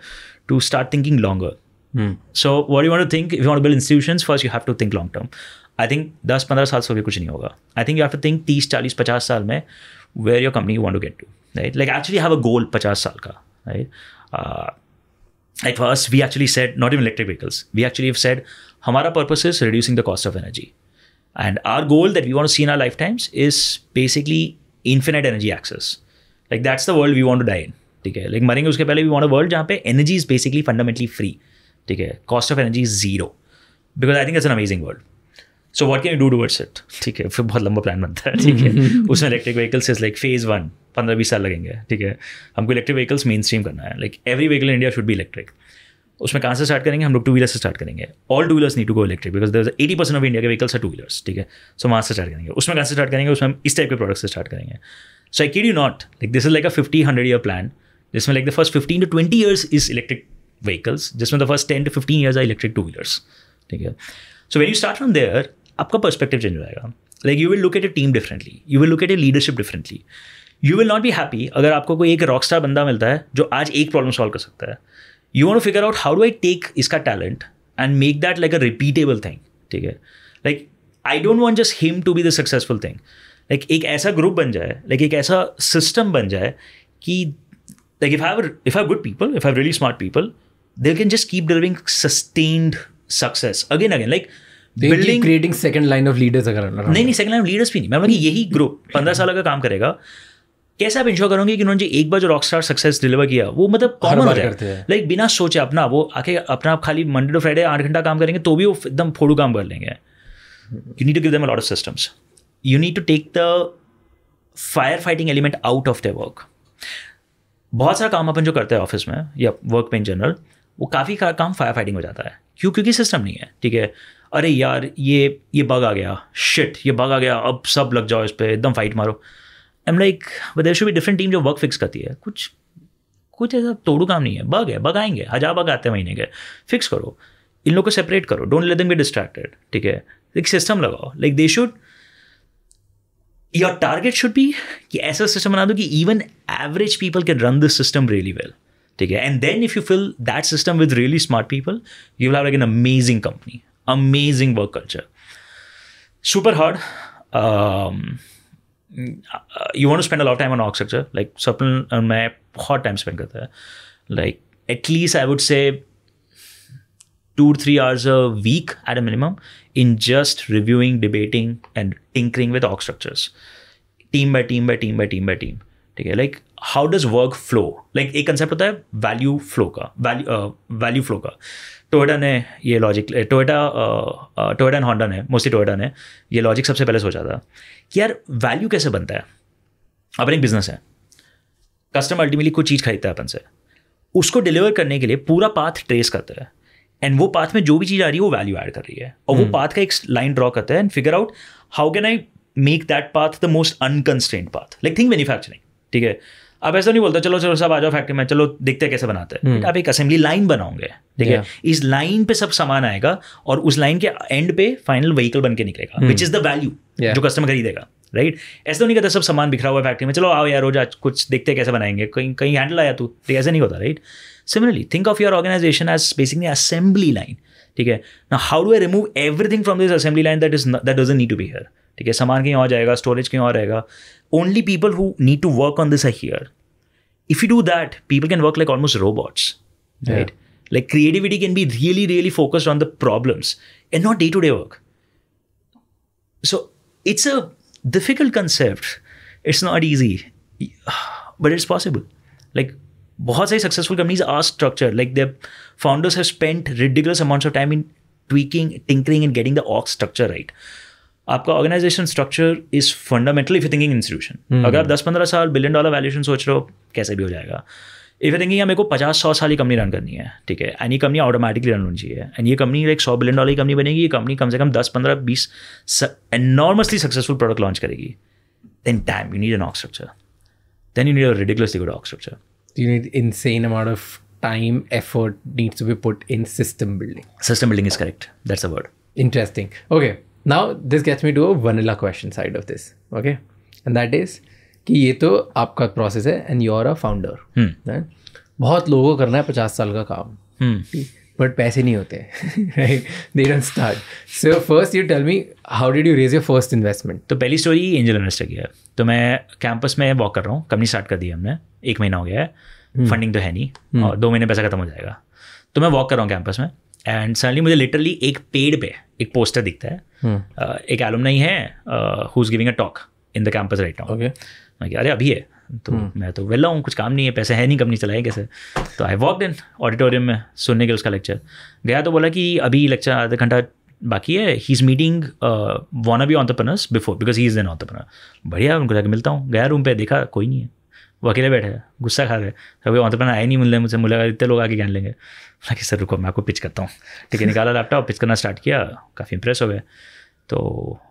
to start thinking longer. Hmm. So what do you want to think? If you want to build institutions, first you have to think long term. I think 10-15 साल सोचे कुछ नहीं I think you have to think 30-40-50 साल where your company you want to get to. Like actually have a goal 50 साल uh, at first we actually said not even electric vehicles we actually have said hamara purpose is reducing the cost of energy and our goal that we want to see in our lifetimes is basically infinite energy access like that's the world we want to die in ठीक है like मरेंगे उसके पहले we want a world जहाँ पे energy is basically fundamentally free ठीक है cost of energy is zero because I think it's an amazing world so what can you do towards it ठीक है फिर बहुत लंबा प्लान बनता है ठीक है [laughs] उसमें electric vehicles is like phase one पंद्रह बीस साल लगेंगे ठीक है हमको इलेक्ट्रिक व्हीकल्स मेन स्ट्रीम करना है like every vehicle India should भी इलेक्ट्रिक उसमें कहाँ से स्टार्ट करेंगे हम लोग टू व्हीलर से स्टार्ट करेंगे all two wheelers need to go electric because there eighty percent of India के व्हीकल्स आर टू व्हीलर्स ठीक है सो वहाँ से स्टार्ट करेंगे उसमें कहाँ से स्टार्ट करेंगे उसमें हम इस टाइप के प्रोडक्ट से स्टार्ट करेंगे so I kid you not like this is like a fifty hundred year plan जिसमें like the first fifteen to twenty years is electric vehicles जिसमें the first ten to fifteen years are electric two wheelers ठीक है so when you start from there आपका perspective change हो जाएगा like you will look at a team differently you will look at a leadership differently you will not be happy अगर आपको कोई एक rock star बंदा मिलता है जो आज एक प्रॉब्लम सॉल्व कर सकता है you want figure out how do I take इसका talent and make that like a repeatable thing ठीक है like I don't want just him to be the successful thing like एक ऐसा ग्रुप बन जाए लाइक एक ऐसा सिस्टम बन जाए कि like if have if have good people if have really smart people they can just keep delivering sustained success again again like building creating second line of leaders अगर नहीं नहीं सेकंड लाइन ऑफ लीडर्स भी नहीं मैं मतलब यही group पंद्रह साल का काम करेगा कैसे आप इंश्योर करोगे कि उन्होंने एक बार जो रॉक स्टार सक्सेस डिलीवर किया वो मतलब कॉमन करते हैं लाइक बिना सोचे अपना वो आके अपना आप खाली मंडे टू फ्राइडे आठ घंटा काम करेंगे तो भी वो एकदम फोड़ू काम कर लेंगे you need to give them lot of systems you need to take the fire fighting element out of the work बहुत सारा काम अपन जो करते हैं ऑफिस में या वर्क में इन जनरल वो काफ़ी का, काम फायर फाइटिंग हो जाता है क्यों क्योंकि सिस्टम नहीं है ठीक है अरे यार ये ये बग आ गया शिट ये बग आ गया अब सब लग जाओ इस पर एकदम फाइट मारो एम लाइक देर शू भी डिफरेंट टीम जो वर्क फिक्स करती है कुछ कुछ ऐसा तोड़ू काम नहीं है बग है बग आएंगे हजार बग आते हैं महीने के फिक्स करो इन लोग को सेपरेट करो don't let them be distracted ठीक है एक सिस्टम लगाओ like they should your target should be कि ऐसा सिस्टम बना दो कि even average people can run this system really well ठीक है and then if you fill that system with really smart people you have like an amazing company amazing work culture super hard You want to you want spend a lot time on ऑक्सट्रक्चर like स्वप्न मैं बहुत time spend करता Like, at least I would say two or three hours a week at a minimum in just reviewing, debating, and tinkering with org structures, team by team by team by team by team. Okay, like how does work flow? Like a concept of value flow value uh, value flow Toyota ने ये logic Toyota Toyota and Honda ने mostly Toyota ने ये logic सबसे पहले सोचा था कि यार वैल्यू कैसे बनता है अपन एक बिजनेस है कस्टमर अल्टीमेटली कोई चीज़ खरीदता है अपन से उसको डिलीवर करने के लिए पूरा पाथ ट्रेस करता है एंड वो पाथ में जो भी चीज़ आ रही है वो वैल्यू ऐड कर रही है और वो पाथ hmm. का एक लाइन ड्रॉ करता है and figure out how can I make that path the most unconstrained path like think manufacturing ठीक है अब ऐसा नहीं बोलता चलो चलो सब आ जाओ फैक्ट्री में चलो देखते हैं कैसे बनाते हैं हम्म। आप एक असेंबली लाइन बनाओगे ठीक है इस लाइन पे सब सामान आएगा और उस लाइन के एंड पे फाइनल व्हीकल बन के निकलेगा विच इज द वैल्यू जो कस्टमर खरीदेगा राइट ऐसा तो नहीं कहता सब सामान बिखरा हुआ है फैक्ट्री में चलो आओ यार रोज आज कुछ देखते हैं कैसे बनाएंगे कहीं कहीं हैंडल आया तू तो ऐसा नहीं होता right similarly think of your organization as basically assembly line ठीक है ना how do I remove everything from this assembly line that is that doesn't need to be here ठीक है सामान कहीं और जाएगा स्टोरेज कहीं और रहेगा only people who need to work on this I here if you do that people can work like almost robots right like creativity can be really really focused on the problems and not day to day work so it's a difficult concept it's not easy but it's possible like बहुत सारी successful companies are structure like their founders have spent ridiculous amounts of time in tweaking tinkering and getting the ऑक्स structure right आपका organization structure is fundamentally if thinking institution अगर आप दस पंद्रह साल billion dollar valuation सोच रहे हो कैसे भी हो जाएगा इफ यू थिंकिंग मेरे को पचास सौ साल की कंपनी रन करनी है ठीक है एनी कंपनी ऑटोमेटिकली रन होनी चाहिए एंड ये कंपनी एक सौ बिलियन डॉलर की कंपनी बनेगी ये कंपनी कम से कम दस पंद्रह बीस एनॉर्मसली सक्सेसफुल प्रोडक्ट लॉन्च करेगी then time you need an org structure then you need a ridiculously good org structure you need in insane amount of time effort needs to be put in system building system building is correct that's a word interesting okay now this gets me to a vanilla question side of this okay and that is कि ये तो आपका process है and you are a founder बहुत लोगों को करना है पचास साल का काम बट hmm. पैसे नहीं होते they don't start so first you tell me how did you raise your first investment तो पहली स्टोरी एंजल इन्वेस्टर की है तो मैं कैंपस में वॉक कर रहा हूँ कंपनी स्टार्ट कर दी हमने एक महीना हो गया है फंडिंग hmm. तो है नहीं hmm. और दो महीने पैसा खत्म हो जाएगा तो मैं वॉक कर रहा हूँ कैंपस में एंड सडनली मुझे लिटरली एक पेड़ पे एक पोस्टर दिखता है hmm. uh, एक एलम नहीं है who is giving a talk in the campus right now okay अरे अभी है तो hmm. मैं तो वेला हूँ कुछ काम नहीं है पैसे है नहीं कंपनी चलाए कैसे तो आई वॉक इन ऑडिटोरियम में सुनने के उसका लेक्चर गया तो बोला कि अभी लेक्चर आधा घंटा बाकी है he is meeting one of you entrepreneurs before because he is an entrepreneur बढ़िया उनको जाकर मिलता हूँ गया रूम पे देखा कोई नहीं है वो अकेले बैठे हैं गुस्सा खा रहे तो अभी वहाँ तो आया नहीं मिल रहे मुझसे मुलाकात इतने लोग आके ज्ञान लेंगे बोला कि सर रुको मैं आपको पिच करता हूँ ठीक है [laughs] निकाला लैपटॉप पिच करना स्टार्ट किया काफ़ी इंप्रेस हो गए तो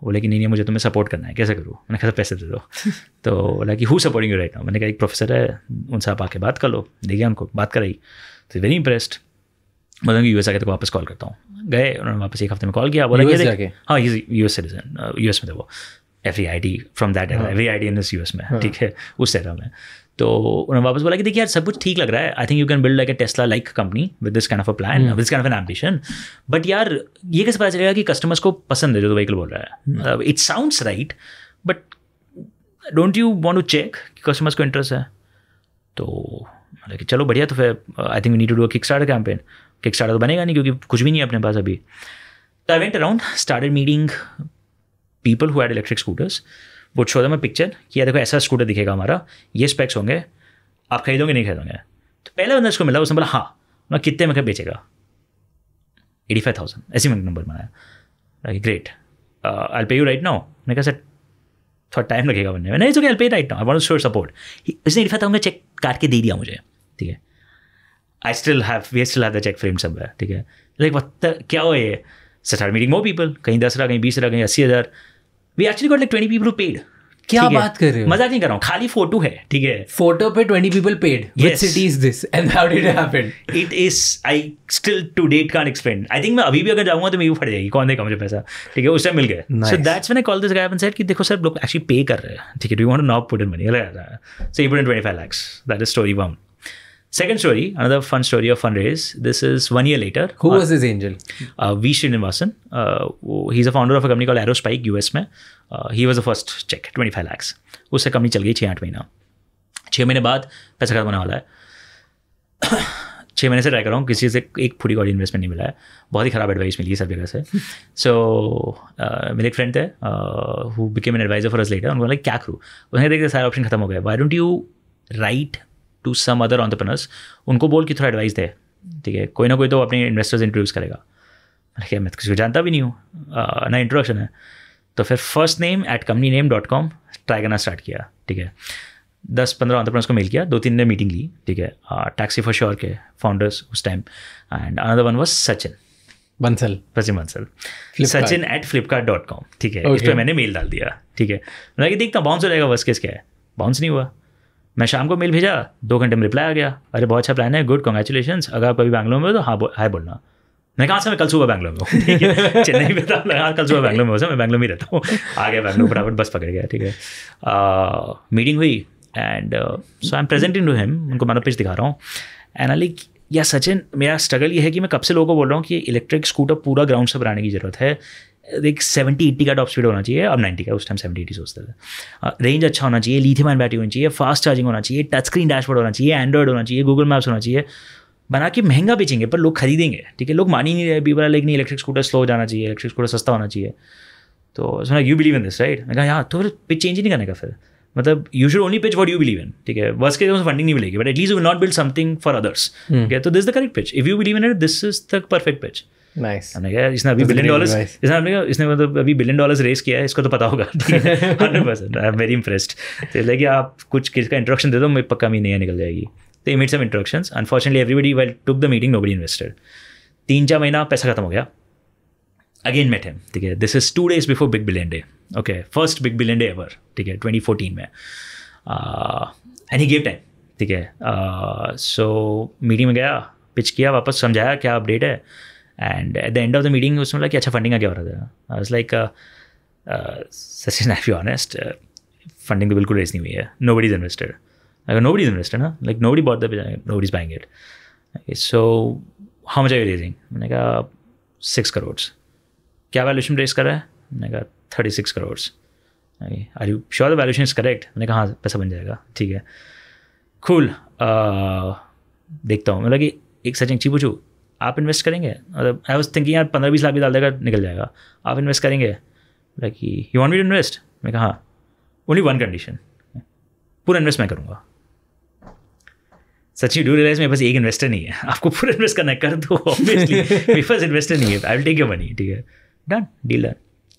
बोले कि नहीं नहीं मुझे तुम्हें सपोर्ट करना है कैसे करूँ मैंने कहा पैसे दे दो [laughs] तो बोला कि who supporting you right now मैंने कहा एक प्रोफेसर है उनसे आप आके बात कर लो देखिए उनको बात कराई तो वेरी इंप्रेस्ड मतलब यू एस आके तो वापस कॉल करता हूँ गए उन्होंने वापस एक हफ्ते में कॉल किया बोला हाँ U S citizen U S में थे वो F I from that era F in this U S में हाँ। ठीक है उस एरा में तो उन्होंने वापस बोला कि देखिए यार सब कुछ ठीक लग रहा है I think you can build like a Tesla like company with this kind of a plan with kind of an ambition but यार ये कैसे पता चलेगा कि कस्टमर्स को पसंद है जो तो व्हीकल बोल रहा है it sounds right but don't you want to check customers को इंटरेस्ट है तो मतलब कि चलो बढ़िया तो फिर I think we need to do a Kickstarter campaign Kickstarter तो बनेगा नहीं क्योंकि कुछ भी नहीं है अपने पास अभी तो I went around started meeting people who had electric scooters वो शो दम पिक्चर कि यार देखो ऐसा स्कूटर दिखेगा हमारा ये स्पेक्स होंगे आप खरीदोगे नहीं खरीदोगे तो पहले बंदा इसको मिला उसने बोला हाँ ना कितने में बेचेगा एटी फाइव थाउजेंड ऐसे मैंने नंबर बनाया ग्रेट आई पे यू राइट नाउ मैंने कहा सर थोड़ा टाइम लगेगा बनने में नहीं तो एल पे right now I want support इसने एटी फाइव थाउजेंड चेक काट के दे दिया मुझे ठीक है I still have we still have the cheque frame सब ठीक है लाइक वक्त क्या हो ये सर मीटिंग मोर पीपल कहीं दस हज़ार कहीं बीस हज़ार कहीं अस्सी हज़ार we actually got like twenty people paid क्या बात कर रहे हो मजाक नहीं कर रहा हूँ खाली फोटो है ठीक है फोटो पे twenty people paid it is this and how did it happen it is I still to date can't explain I think मैं अभी भी अगर जाऊंगा तो मेरी फट जाएगी कौन देगा मुझे पैसा ठीक है उससे मिल गया so that's when I call this guy and said कि देखो सर लोग एक्चुअली पे कर रहे हैं ठीक है do want to not put in money लगा so you put in 25 lakh that is story बम Second story, another fun story of fundraise. This is one year later. Who uh, was this angel? Uh, v. Srinivasan. Uh, he's a founder of a company called Aerospike, US में. Uh, he was the first check, 25 lakhs. उससे company चल गई छः आठ महीना छः महीने बाद पैसा खत्म होने वाला है छः महीने से ट्राई कर रहा हूँ किसी से एक पूरी गॉड इन्वेस्टमेंट नहीं मिला है बहुत ही खराब एडवाइस मिली है सब जगह से सो so, uh, मेरे एक फ्रेंड थे who became an advisor for us later उनको लाइक क्या करूँ उसने देखते सारे ऑप्शन खत्म हो गए why don't you write to some other entrepreneurs उनको बोल कि थोड़ा एडवाइस दे ठीक है कोई ना कोई तो अपने इन्वेस्टर्स इंट्रोड्यूस करेगा मैंने कहा मैं तो किसी को जानता भी नहीं हूँ ना इंट्रोडक्शन है तो फिर first name at company name dot com try करना स्टार्ट किया ठीक है दस पंद्रह ऑन्टरप्रनर्स को मेल किया दो तीन ने मीटिंग ली ठीक है टैक्सी फॉर श्योर के फाउंडर्स उस time and another one was Sachin Bansal Sachin Bansal Sachin at Flipkart dot com ठीक है okay. इस पर मैंने मेल डाल दिया ठीक है मैं देखता हूँ बाउंस हो जाएगा बस किस क्या है बाउंस नहीं हुआ मैं शाम को मेल भेजा दो घंटे में रिप्लाई आ गया अरे बहुत अच्छा प्लान है गुड कॉन्ग्रेचुलेशन अगर आप कभी बैंगलोर में हो तो हाँ बो, बोलना मैं कहाँ से मैं कल सुबह बैंगलोर में हूँ [laughs] चेन्नई में था मैं कल सुबह बैंगलोर में हो मैं बैंगलोर में रहता हूँ [laughs] आ गया बैंगलोर फटाफट बस पकड़ गया ठीक है मीटिंग हुई and so I am presenting to him उनको मैं पिच दिखा रहा हूँ एंड आई लाइक या सचिन मेरा स्ट्रगल ये है कि मैं कब से लोगों को बोल रहा हूँ कि इलेक्ट्रिक स्कूटर पूरा ग्राउंड से बनाने की ज़रूरत है एक सेवेंटी एट्टी का टॉप स्पीड होना चाहिए अब नाइन्टी का उस टाइम सेवेंटी एटी सोचते थे रेंज हाँ, अच्छा होना चाहिए लिथियम बैटरी होनी चाहिए फास्ट चार्जिंग होना चाहिए टच स्क्रीन डैशबोर्ड होना चाहिए एंड्रॉइड होना चाहिए गूगल मैप्स होना चाहिए बना के महंगा बेचेंगे पर लोग खरीदेंगे ठीक है लोग मान ही नहीं रहे अभी लेकिन इलेक्ट्रिक स्कूटर स्लो जाना चाहिए इलेक्ट्रिक स्कूटर सस्ता होना चाहिए तो सुना you believe in this right मैं कहा यहाँ तो फिर पिच चेंज ही नहीं करने का फिर मतलब you should only pitch what you believe in ठीक है बस के फंडिंग नहीं मिलेगी but at least will not build something for others ठीक है तो this the correct pitch if you believe in it this is the perfect pitch इसने अभी इसने मतलब अभी बिलियन रेस किया है इसको तो पता होगा [laughs] तो आप कुछ किसका इंट्रोडक्शन दे दो पक्का पक्का नहीं निकल जाएगी तो ये made some unfortunately everybody well took the meeting nobody invested तीन चार महीना पैसा खत्म हो गया अगेन मेट हेम ठीक है this is two days before Big Billion Day okay first Big Billion Day ever ठीक है ट्वेंटी फोर्टीन में एंड ही गेव टाइम ठीक है सो uh, मीटिंग में गया पिच किया वापस समझाया क्या अपडेट है and at the end of the meeting उसमें बोला कि अच्छा फंडिंग का क्या हो रहा था I was like Sachin I honest funding तो बिल्कुल रेस नहीं हुई है नो बडी इज इन्वेस्टेड अगर नो बडी इज इन्वेस्टेड ना like nobody bought though nobody is buying it so how much are you raising मैंने कहा six crores क्या वैल्यूशन रेस करा है मैंने कहा thirty six crores are you sure the valuation is correct मैंने कहा हाँ पैसा बन जाएगा ठीक है खुल देखता हूँ मतलब कि एक सचिन ची पूछू आप इन्वेस्ट करेंगे मतलब आई वॉज थिंकिंग यार पंद्रह बीस लाख भी डाल देगा निकल जाएगा आप इन्वेस्ट करेंगे like you want me to invest मैं कहा ओनली वन कंडीशन पूरा इन्वेस्ट मैं करूँगा सच यू डू रियलाइज मेरे पास एक इन्वेस्टर नहीं है आपको पूरा इन्वेस्ट करना है कर दो ऑब्वियसली मेरे पास इन्वेस्टर नहीं है I will take your money ठीक है done deal done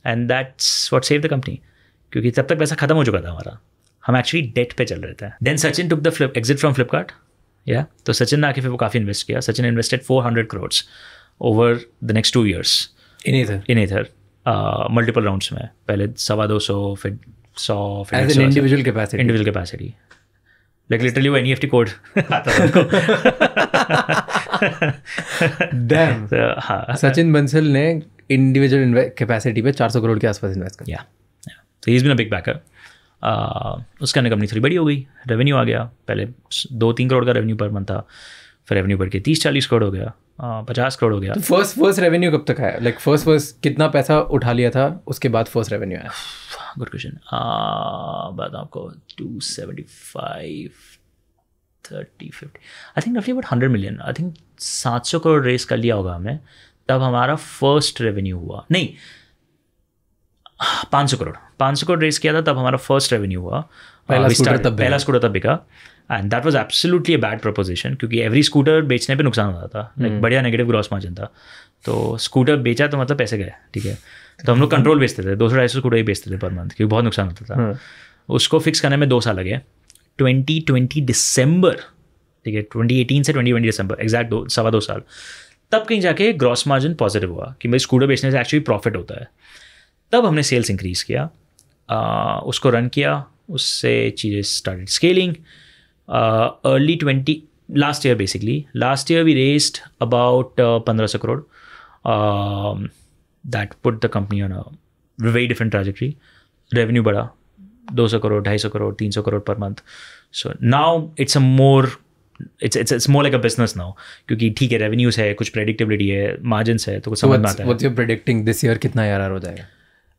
and that's what save the company क्योंकि तब तक पैसा खत्म हो चुका था हमारा हम एक्चुअली डेट पे चल रहे थे then Sachin took the flip exit from Flipkart या तो सचिन ने आके फिर वो काफ़ी इन्वेस्ट किया Sachin invested four hundred crores over the next two years in इधर इन इधर मल्टीपल राउंड्स में पहले सवा दो सौ फिर सौ फिर individual capacity individual capacity like literally वो N E F T code हाँ सचिन बंसल ने इंडिविजुअल कैपेसिटी पे सौ करोड़ के आसपास इन्वेस्ट किया तो is been a big backer उसका कंपनी थोड़ी बड़ी हो गई रेवेन्यू आ गया पहले दो तीन करोड़ का रेवेन्यू पर मंथ था फिर रेवेन्यू बढ़ के तीस चालीस करोड़ हो गया पचास करोड़ हो गया फर्स्ट फर्स्ट रेवेन्यू कब तक आया लाइक फर्स्ट फर्स्ट कितना पैसा उठा लिया था उसके बाद फर्स्ट रेवेन्यू आया गुड क्वेश्चन बात आपको two seventy five thirty fifty I think रफली about hundred million I think सात सौ करोड़ रेस कर लिया होगा हमें तब हमारा फर्स्ट रेवेन्यू हुआ नहीं पाँच सौ करोड़ पाँच सौ करोड़ रेस किया था तब हमारा फर्स्ट रेवेन्यू हुआ पहला स्कूटर uh, तब पहला स्कूटर तब बिका and that was absolutely a bad proposition क्योंकि एवरी स्कूटर बेचने पर नुकसान होता था लाइक hmm. बढ़िया नेगेटिव ग्रॉस मार्जिन था तो स्कूटर बेचा तो मतलब पैसे गए ठीक है तो हम लोग कंट्रोल बेचते थे दो सौ ढाई सौ स्कूटर ही बेचते थे पर मंथ क्योंकि बहुत नुकसान होता था hmm. उसको फिक्स करने में दो साल लगे ट्वेंटी ट्वेंटी दिसंबर ठीक है ट्वेंटी एटीन से ट्वेंटी ट्वेंटी दिसंबर एग्जैक्ट दो सवा दो साल तब कहीं जाके ग्रॉस मार्जिन पॉजिटिव हुआ कि भाई स्कूटर बेचने से एक्चुअली प्रॉफिट होता है तब हमने सेल्स इंक्रीज़ किया आ, उसको रन किया उससे चीज़ें started scaling early twenty last year basically last year we raised about पंद्रह सौ crore that put the company on very different trajectory revenue बढ़ा दो सौ करोड़ ढाई सौ करोड़ तीन सौ crore per month so now it's a more it's it's it's more like a business now क्योंकि ठीक है रेवेन्यूज है कुछ प्रेडिक्टेबिलिटी है मार्जिन है तो कुछ समझ में आता है प्रेडिक्टिंग दिस ईयर कितना हो जाएगा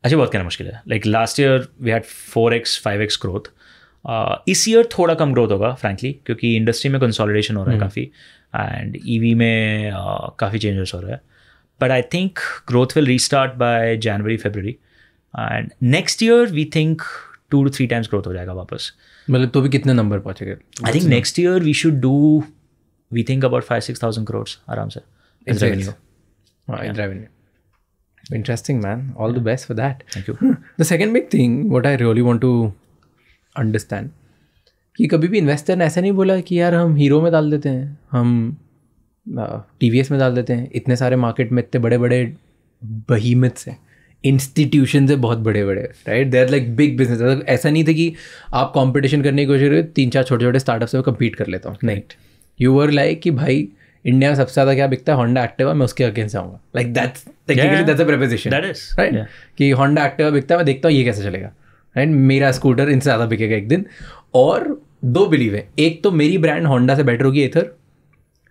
अच्छा बहुत कहना मुश्किल है like last year we had four x five x growth इस ईयर थोड़ा कम ग्रोथ होगा फ्रैंकली क्योंकि इंडस्ट्री में कंसोलिडेशन हो रहा है काफ़ी एंड ई में uh, काफ़ी चेंजेस हो रहा है but I think growth will restart by January February and next year we think two two three times growth हो जाएगा वापस मतलब तो भी कितने नंबर पहुँचेगा I think next year we should do we think about five six thousand crores आराम से in revenue in revenue Interesting, man. All yeah. the best for that. Thank you. Hmm. The second big thing, what I really want to understand, कि कभी भी investor ने ऐसा नहीं बोला कि यार हम हीरो में डाल देते हैं हम टी वी एस में डाल देते हैं इतने सारे मार्केट में इतने बड़े बड़े बहीमत हैं इंस्टीट्यूशन है बहुत बड़े बड़े right they are like big business ऐसा नहीं था कि आप कॉम्पिटिशन करने की कोशिश करें तीन चार छोटे छोटे स्टार्टअप से कम्पीट कर लेता हूँ नहीं यू वर लाइक कि भाई इंडिया में सबसे ज़्यादा क्या बिकता है होंडा एक्टिवा मैं उसके अगेंस्ट जाऊंगा like that's that's a proposition that is right कि होंडा एक्टिवा बिकता है मैं देखता हूँ ये कैसे चलेगा राइट right? मेरा स्कूटर इनसे ज़्यादा बिकेगा एक दिन और दो बिलीव है एक तो मेरी ब्रांड होंडा से बेटर होगी एथर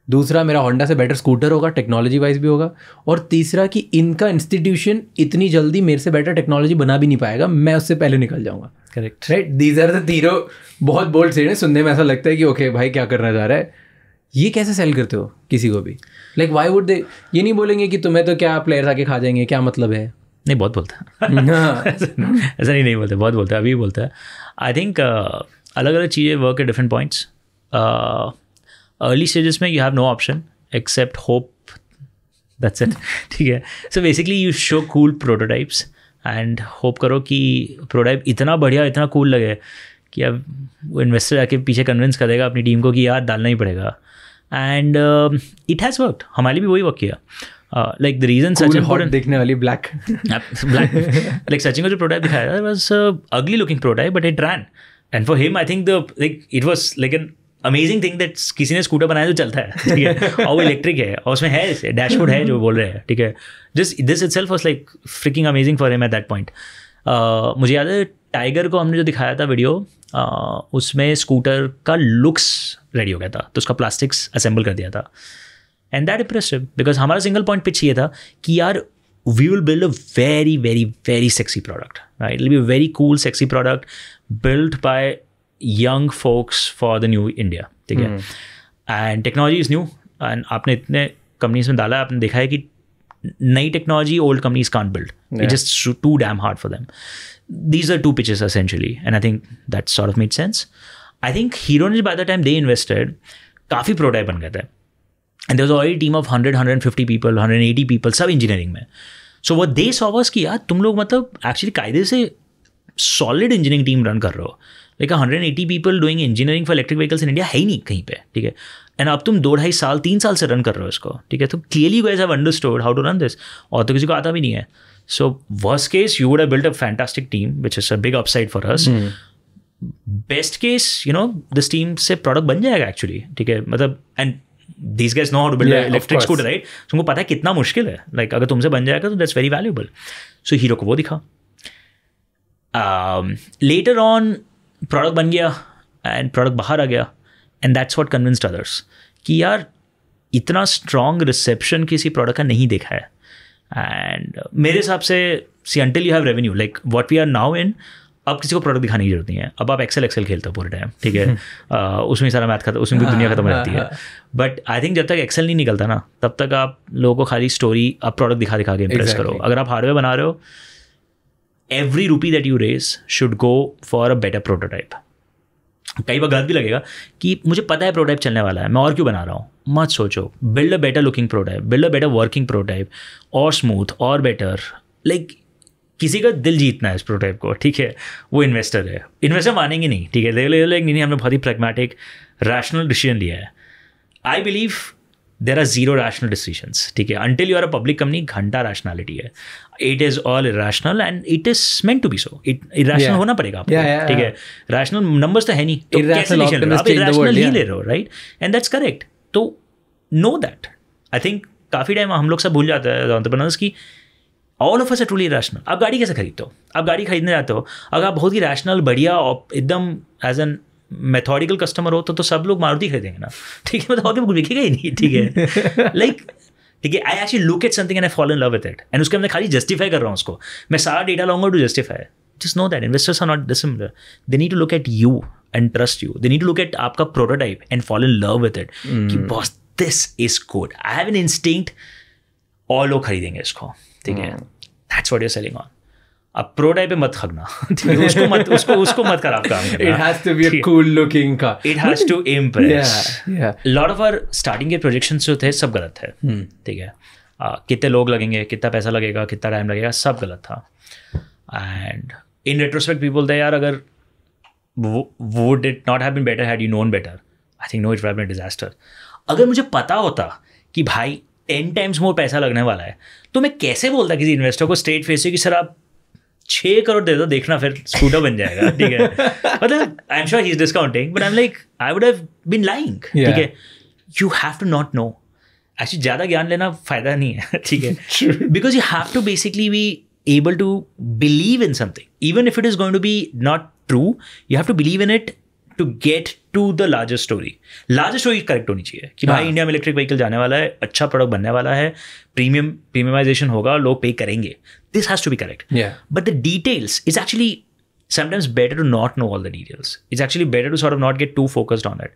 दूसरा मेरा होंडा से बेटर स्कूटर होगा टेक्नोलॉजी वाइज भी होगा और तीसरा कि इनका इंस्टीट्यूशन इतनी जल्दी मेरे से बेटर टेक्नोलॉजी बना भी नहीं पाएगा मैं उससे पहले निकल जाऊंगा correct right these are the तीनों बहुत बोल्ड सीन है सुनने में ऐसा लगता है कि ओके okay, भाई क्या करना चाह रहा है ये कैसे सेल करते हो किसी को भी लाइक वाई वुड दे ये नहीं बोलेंगे कि तुम्हें तो क्या प्लेयर्स आके खा जाएंगे क्या मतलब है नहीं बहुत बोलता है [laughs] हाँ। ऐसा नहीं नहीं बोलते बहुत बोलते है अभी बोलता है आई थिंक अलग अलग चीज़ें वर्क के डिफरेंट पॉइंट्स अर्ली स्टेजेस में you have no option except hope that's it ठीक है so basically you show cool prototypes and hope करो कि प्रोटोटाइप इतना बढ़िया इतना कूल cool लगे कि अब वो इन्वेस्टर आके पीछे कन्विंस करेगा अपनी टीम को कि यार डालना ही पड़ेगा एंड इट हैज़ वर्क हमारे लिए भी वही वर्क किया like the reason Sachin hot देखने वाली ब्लैक ब्लैक लाइक सचिन का जो प्रोडक्ट दिखाया था was ugly looking product but it ran and for him I think the like it was like an amazing thing that किसी ने स्कूटर बनाया जो चलता है ठीक है [laughs] और वो इलेक्ट्रिक है और उसमें है डैशबोर्ड है जो बोल रहे हैं ठीक है just this itself was like freaking amazing for him at that point मुझे याद है टाइगर को हमने जो दिखाया था वीडियो उसमें स्कूटर का लुक्स रेडी हो गया था तो उसका प्लास्टिक्स असेंबल कर दिया था एंड दैट इम्प्रेसिव बिकॉज हमारा सिंगल पॉइंट पिच ये था कि यार we will build a very very very sexy product right will be very cool sexy product build by young folks for the new India ठीक है and technology is new and आपने इतने companies में डाला आपने देखा है कि नई technology old companies can build it just too damn hard for them these are two pitches essentially. And I think that sort of made sense. I think Hero Ninja, by the time they invested, काफ़ी product बन गया था and there already team of hundred hundred fifty people hundred eighty people सब engineering में so वो दे सॉवर्स की यार तुम लोग मतलब एक्चुअली कायदे से सॉलिड इंजीनियरिंग टीम रन कर रहे हो like hundred eighty people doing engineering for electric vehicles in India है ही नहीं कहीं पे ठीक है एंड अब तुम दो ढाई साल तीन साल से रन कर रहे हो इसको ठीक है तो clearly wise have understood how to run this और तो किसी को आता भी नहीं है So, worst case, you would have built a fantastic team, which is a big upside for us. Mm. Best case, you know, this team se product ban jayega actually, ठीक है मतलब and these guys know how to build yeah, electric scooter, right? तुमको पता है कितना मुश्किल है like अगर तुमसे बन जाएगा तो that's very valuable. So hero को वो दिखा. Um, later on, product बन गया and product बाहर आ गया and that's what convinced others कि यार इतना strong reception किसी product का नहीं देखा है. एंड uh, मेरे हिसाब से see until you have revenue like what we are now in अब किसी को प्रोडक्ट दिखाने की जरूरत नहीं है अब आप एक्सेल एक्सेल खेलते हो पूरे टाइम ठीक है [laughs] uh, उसमें सारा मैथ खत्म उसमें भी दुनिया खत्म रहती है बट आई थिंक जब तक एक्सेल नहीं निकलता ना तब तक आप लोगों को खाली स्टोरी आप प्रोडक्ट दिखा दिखा के इम्प्रेस exactly. करो अगर आप हार्डवेयर बना रहे हो every rupee that you raise should go for a better prototype कई बार गलत भी लगेगा कि मुझे पता है प्रोडक्ट चलने वाला है मैं और क्यों बना रहा हूँ मत सोचो build a better looking product build a better working prototype और स्मूथ और बेटर लाइक किसी का दिल जीतना है इस प्रोडक्ट को ठीक है वो इन्वेस्टर है इन्वेस्टर मानेंगे नहीं ठीक है लाइक नहीं, नहीं हमने बहुत ही प्रैग्मेटिक रैशनल डिसीजन लिया है I believe there are zero rational decision ठीक है until you are a public company घंटा रैशनैलिटी है it is all irrational and it is meant to be so it irrational होना पड़ेगा आपको ठीक है रैशनल नंबर्स तो है नहीं तो ही ले रहे हो राइट एंड दैट्स करेक्ट तो नो दैट आई थिंक काफ़ी टाइम हम लोग सब भूल जाते हैं ऑन्टरप्रनर्स की all of us truly rational आप गाड़ी कैसे खरीदते हो आप गाड़ी खरीदने जाते हो अगर आप बहुत ही रैशनल बढ़िया एकदम एज एन मेथोडिकल कस्टमर हो तो, तो सब लोग मारुति खरीदेंगे ना ठीक है मतलब और कुछ ही नहीं ठीक है लाइक ठीक है I actually look at something and I fall in love with it and उसके मैं खाली जस्टिफाई कर रहा हूँ उसको मैं सारा डेटा लाऊंगा to justify just know that investors are not dissimilar they need to look at you and trust you they need to look at आपका prototype and fall in love with it boss this is good I have an instinct और लोग खरीदेंगे इसको ठीक है that's what you're selling on अब प्रो पे मत खगना उसको मत उसको उसको मत खराब काम it has to be a cool looking का it has to impress lot of our starting के प्रोजेक्शंस जो थे सब गलत है hmm. ठीक है कितने लोग लगेंगे कितना पैसा लगेगा कितना टाइम लगेगा सब गलत था and in retrospect people they यार अगर वो would it not have been better had you known better I think no it have been disaster अगर मुझे पता होता कि भाई टेन टाइम्स मोर पैसा लगने वाला है तो मैं कैसे बोलता किसी इन्वेस्टर को स्ट्रेट फेस से कि सर आप छः करोड़ दे दो देखना फिर स्कूटर बन जाएगा [laughs] ठीक है मतलब I am sure he is discounting but I am like I would have been lying ठीक है you have to not know actually ज़्यादा ज्ञान लेना फ़ायदा नहीं है [laughs] ठीक है because you have to basically be able to believe in something even if it is going to be not true you have to believe in it to get to the largest story largest story correct होनी चाहिए कि भाई India हाँ। में electric vehicle जाने वाला है अच्छा प्रोडक्ट बनने वाला है प्रीमियम प्रीमियमाइजेशन होगा लोग पे करेंगे this has to be correct but the details is actually sometimes better to not know all the details is actually better to sort of not get too focused on that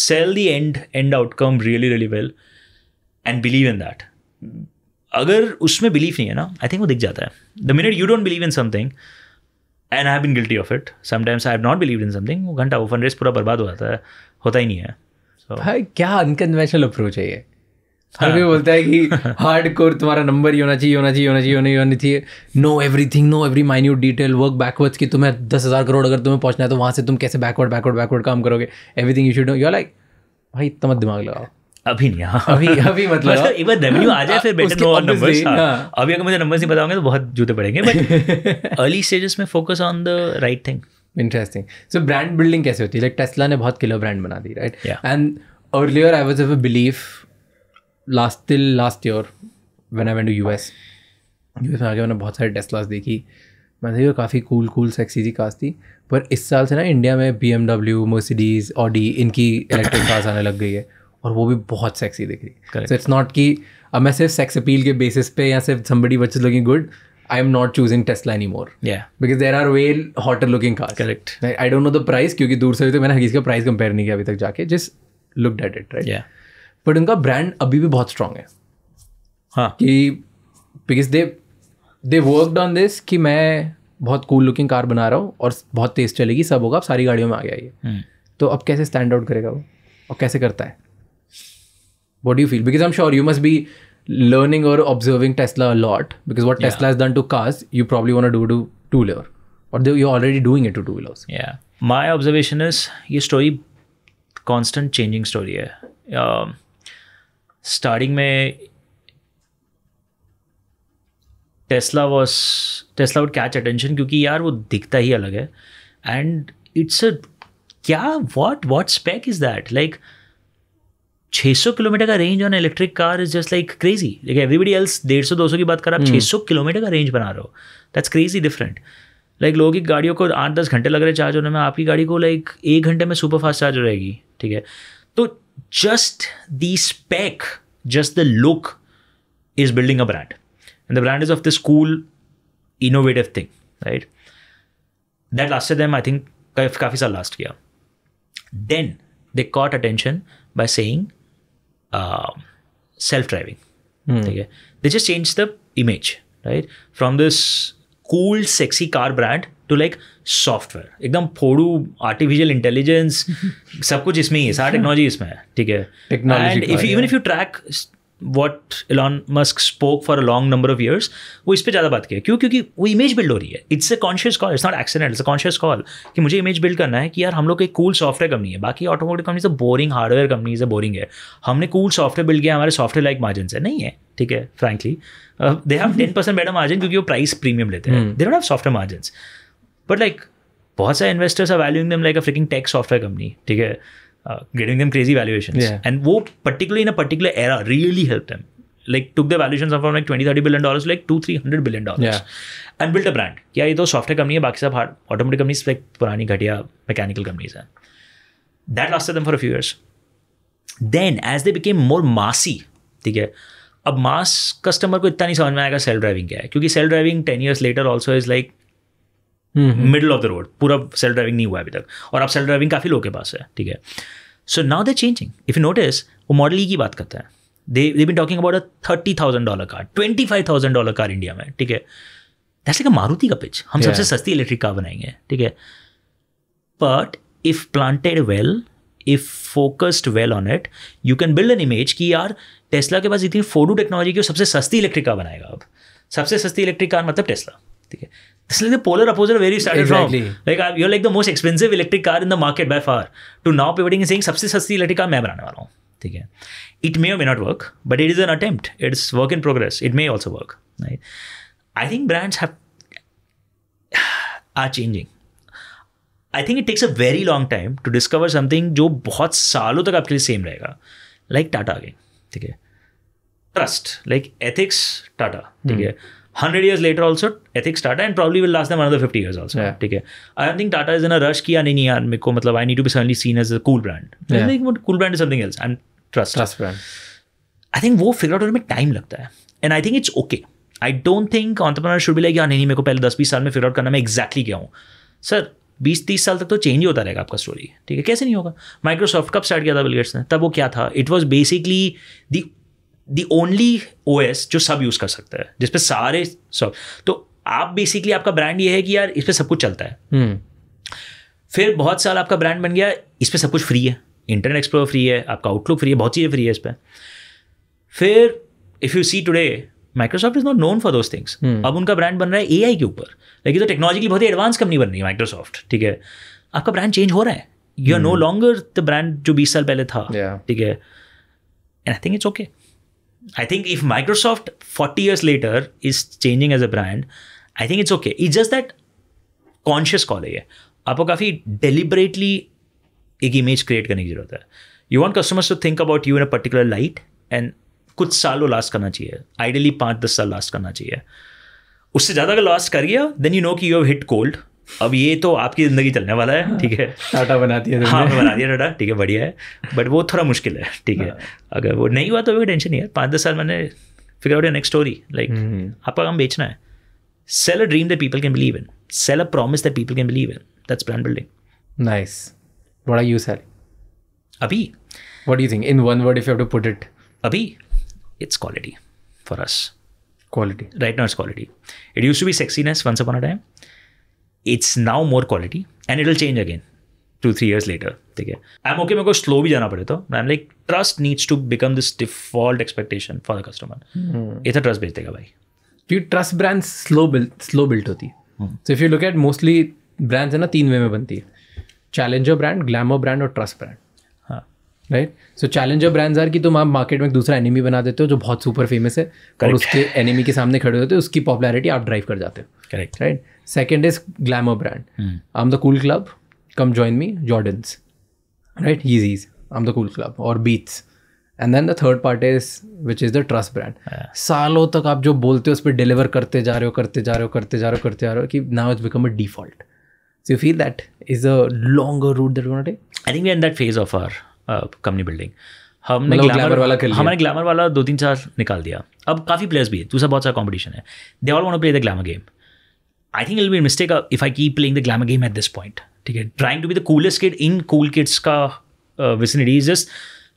sell the end end outcome really really well and believe in that अगर उसमें believe नहीं है ना आई think वो दिख जाता है the minute you don't believe in something and I been guilty of it sometimes I have not believe in something वो घंटा वो फंड रेस पूरा बर्बाद हो जाता है होता ही नहीं है so, भाई क्या अनकन्वेंशनल अप्रोच है ये हाँ। हर भी बोलता है कि हार्ड कोर तुम्हारा नंबर ही होना चाहिए होना चाहिए होना चाहिए होना होनी चाहिए know everything know every minute detail work backwards कि तुम्हें दस हज़ार करोड़ अगर तुम्हें पहुंचना है तो वहाँ से तुम कैसे बैकवर्ड बैकवर्ड बैकवर्ड काम करोगे everything you should know your like भाई इतना दिमाग लगाओ अभी नहीं हाँ अभी अभी मतलब [laughs] मतलब रेवेन्यू आ जाए फिर बेटर नो नंबर्स हाँ अभी अगर मुझे नंबर्स नहीं बताओगे तो बहुत जूते पड़ेंगे बट अर्ली स्टेजेस में focus on the right thing interesting so brand building कैसे होती है लाइक टेस्ला ने बहुत किलो ब्रांड बना दी right and earlier I was have a believe last till last year when I went to U S में आगे मैंने बहुत सारे टेस्लास देखी मैंने देखी काफ़ी कूल कूल सेक्सी सी कास्ट थी पर इस साल से ना इंडिया में B M W Mercedes Audi इनकी इलेक्ट्रिक कार्स आने लग गई है और वो भी बहुत सेक्सी दिख रही है सो इट्स नॉट कि अब मैं सिर्फ सेक्स अपील के बेसिस पे या सिर्फ somebody which is looking good I am not choosing Tesla anymore because there are well hotter looking car correct I don't know the price क्योंकि दूर से अभी तो मैंने किसी का प्राइस कंपेयर नहीं किया अभी तक जाके जिस look dated right but उनका ब्रांड अभी भी बहुत स्ट्रांग है हाँ कि because they they worked on this कि मैं बहुत कूल लुकिंग कार बना रहा हूँ और बहुत तेज़ चलेगी सब होगा अब सारी गाड़ियों में आ गया ये तो अब कैसे स्टैंड आउट करेगा वो और कैसे करता है what do you feel because i'm sure you must be learning or observing tesla a lot because what yeah. tesla has done to cars you probably want to do to two wheeler or you're already doing it to two wheelers yeah my observation is ये story constant changing story है uh, starting में Tesla was Tesla would catch attention क्योंकि यार वो दिखता ही अलग है and it's a क्या what what spec is that like like, 600 kilometre का range on electric car is just like crazy लेकिन एवरीबडी एल्स डेढ़ सौ दो सौ की बात कर आप हम्म। छः सौ किलोमीटर का रेंज बना रहे हो दैट्स क्रेजी डिफरेंट लाइक लोगों की गाड़ियों को आठ दस घंटे लग रहे चार्ज होने में आपकी गाड़ी को लाइक एक घंटे में सुपर फास्ट चार्ज हो ठीक है तो just the spec just the look is building a brand and the brand is of the school innovative thing right that last them I think काफ़ी साल लास्ट किया then they caught attention by saying Um, self-driving. Hmm. Okay? They just changed the image, right? From this cool, sexy car brand to like software. एकदम फोड़ू artificial intelligence [laughs] सब कुछ इसमें ही है सारा [laughs] technology इसमें है ठीक है technology and even if you track what Elon Musk spoke for a long number of years वो इस पर ज़्यादा बात किया क्यों क्योंकि वो इमेज बिल्ड हो रही है it's a conscious call it's not accident it's a conscious call कि मुझे इमेज बिल्ड करना है कि यार हम लोग एक कूल सॉफ्टवेयर कंपनी है बाकी ऑटोमोटिव तो कंपनी से बोरिंग हार्डवेयर कंपनी से बोरिंग है हमने कूल सॉफ्टवेयर बिल्ड किया हमारे सॉफ्टवेयर लाइक मार्जिन है नहीं है ठीक है frankly they have ten percent better margin क्योंकि वो प्राइस प्रीमियम लेते हैं दे डोट have software margin but like बहुत सारे investors are valuing them like a freaking tech software company ठीक है getting them crazy valuation and वो particular in a particular era really help them like took the valuation of like twenty thirty billion dollars like two three hundred billion dollar and built a brand क्या ये तो software company है बाकी सब hard automatic companies like पुरानी घटिया mechanical companies हैं that last them for few years then as they became more massy ठीक है अब मास कस्टमर को इतना नहीं समझ में आएगा सेल्फ ड्राइविंग क्या है क्योंकि self driving ten years later also is like middle of the road पूरा सेल्फ ड्राइविंग नहीं हुआ अभी तक और अब सेल्फ ड्राइविंग काफ़ी लोगों के पास है ठीक है so now they changing if you notice वो मॉडल ई e की बात करते हैं they they been talking about a thirty thousand dollar car twenty five thousand dollar car India में ठीक है दैट्स लाइक अ मारुति का पिच हम सबसे सस्ती इलेक्ट्रिक कार बनाएंगे ठीक है but if planted well if focused well on it you can build an image कि यार टेस्ला के पास इतनी फोडो टेक्नोलॉजी की सबसे सस्ती इलेक्ट्रिक कार बनाएगा अब सबसे सस्ती इलेक्ट्रिक कार मतलब टेस्ला ठीक है It's like the polar opposite of where you started exactly. from. Like uh, you're like the most expensive electric car in the market by far. To now pivoting and saying सबसे सस्ती electric car मैं बनाने वाला हूँ ठीक है it may may not work but it is an attempt it's work in progress it may also work I think brands have are changing I think it takes a very long time to discover something जो बहुत सालों तक आपके लिए same रहेगा like Tata again ठीक है trust like ethics Tata ठीक hmm. है hundred years later also ethics Tata and probably will last them fifty year also ठीक है I am think Tata is in a rush किया नहीं यार मेरे को मतलब I need to be suddenly seen as a cool brand cool brand is something else and trust trust brand I think वो figure out होने में टाइम लगता है and I think it's okay I don't think entrepreneur should भी like यार नहीं नहीं मेरे को पहले दस बीस साल में फिगर आउट करना मैं एग्जैक्टली क्या हूँ सर बीस तीस साल तक तो चेंज ही होता रहेगा आपका स्टोरी ठीक है कैसे नहीं होगा माइक्रोसॉफ्ट कब स्टार्ट किया था बिलगेट्स ने तब वो क्या था it was basically the the only O S जो सब यूज़ कर सकता है जिसपे सारे सब तो आप बेसिकली आपका ब्रांड ये है कि यार इस पर सब कुछ चलता है हम्म। फिर बहुत साल आपका ब्रांड बन गया इस पर सब कुछ फ्री है इंटरनेट एक्सप्लोर फ्री है आपका आउटलुक फ्री है बहुत चीज़ें फ्री है इस पर फिर if you see today Microsoft is not known for those things अब उनका ब्रांड बन रहा है ए आई के ऊपर लेकिन तो टेक्नोलॉजी की बहुत ही एडवांस कंपनी बन रही है माइक्रोसॉफ्ट ठीक है आपका ब्रांड चेंज हो रहा है you are no longer the brand जो बीस साल पहले था ठीक है and I think it's okay I think if Microsoft forty years later is changing as a brand I think it's okay It's just that conscious call है आपको काफ़ी डेलिबरेटली एक इमेज क्रिएट करने की जरूरत है you want customers to think about you in a particular light and कुछ साल वो लास्ट करना चाहिए आइडियली पाँच दस साल लास्ट करना चाहिए उससे ज़्यादा अगर लास्ट करिए देन यू नो कि यू हैव हिट कोल्ड अब ये तो आपकी ज़िंदगी चलने वाला है ठीक है [laughs] टाटा बना दिया हाँ बना दिया टाटा ठीक है बढ़िया है बट वो थोड़ा मुश्किल है ठीक है हाँ। अगर वो नहीं हुआ तो भी टेंशन नहीं है पाँच दस साल मैंने figure out next story like आपका काम बेचना है sell a dream the people can believe in sell a promise the people can believe in that's brand building nice बड़ा यू सेलिंग अभी what you think in one word if you to put it अभी it's quality for us quality right now it's quality it used to be sexiness once upon a time it's now more quality and it will change again two three years later ठीक है I M okay मेरे को slow भी जाना पड़े तो I am like trust needs to become this default expectation for the customer इतना trust भेज देगा भाई क्योंकि trust brand slow built slow built होती है so if you look at mostly brands है ना तीन वे में बनती है चैलेंजर ब्रांड ग्लैमर ब्रांड और ट्रस्ट ब्रांड हाँ right so challenger brands are कि तुम आप मार्केट में एक दूसरा एनिमी बना देते हो जो बहुत सुपर फेमस है Correct. और उसके एनिमी के सामने खड़े होते हो उसकी पॉपुलैरिटी आप ड्राइव कर जाते हो correct right second is glamour brand um the cool club come Come me Jordans right is Yeezys. I'm the cool club और Beats. And then the third part is which is the trust brand सालों तक आप जो बोलते हो उस पर deliver करते जा रहे हो करते जा रहे हो करते जा रहे हो करते जा रहे हो कि now it's become a default so you feel that is a longer route that take I think we in that phase of our company building हमने ग्लैमर मतलब वाला खेल हमने ग्लैमर वाला दो तीन चार निकाल दिया अब काफ़ी प्लेयर्स भी है दूसरा बहुत सारा कॉम्पिटिशन है they all want play the glamour game I think it'll be mistake if I keep playing the glamour game at this point ठीक है trying to be the coolest kid in cool kids का vicinity is just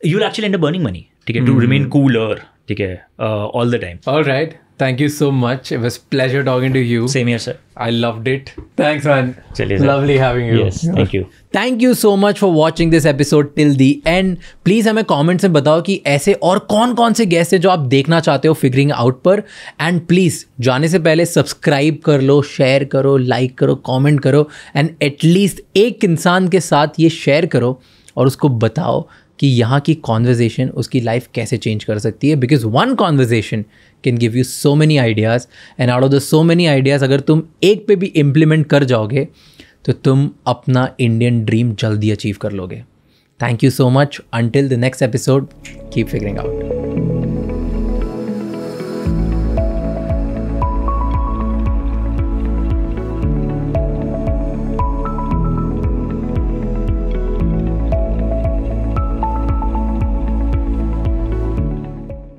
you actually and burning money ठीक है to remain cooler ठीक है all the time all right Thank you so much. It was pleasure talking to you. Same here, sir. I loved it. Thanks, man. Chaliye, lovely having you Yes, thank you. Thank you so much for watching this episode till the end please हमें comments में बताओ कि ऐसे और कौन कौन से guest हैं जो आप देखना चाहते हो फिगरिंग आउट पर एंड प्लीज़ जाने से पहले सब्सक्राइब कर लो शेयर करो लाइक करो कमेंट करो एंड एटलीस्ट एक इंसान के साथ ये शेयर करो और उसको बताओ कि यहाँ की कॉन्वर्जेसन उसकी लाइफ कैसे चेंज कर सकती है because one conversation can give you so many ideas and out of the so many ideas अगर तुम एक पे भी इम्प्लीमेंट कर जाओगे तो तुम अपना इंडियन ड्रीम जल्दी अचीव कर लोगे thank you so much until the next episode keep figuring out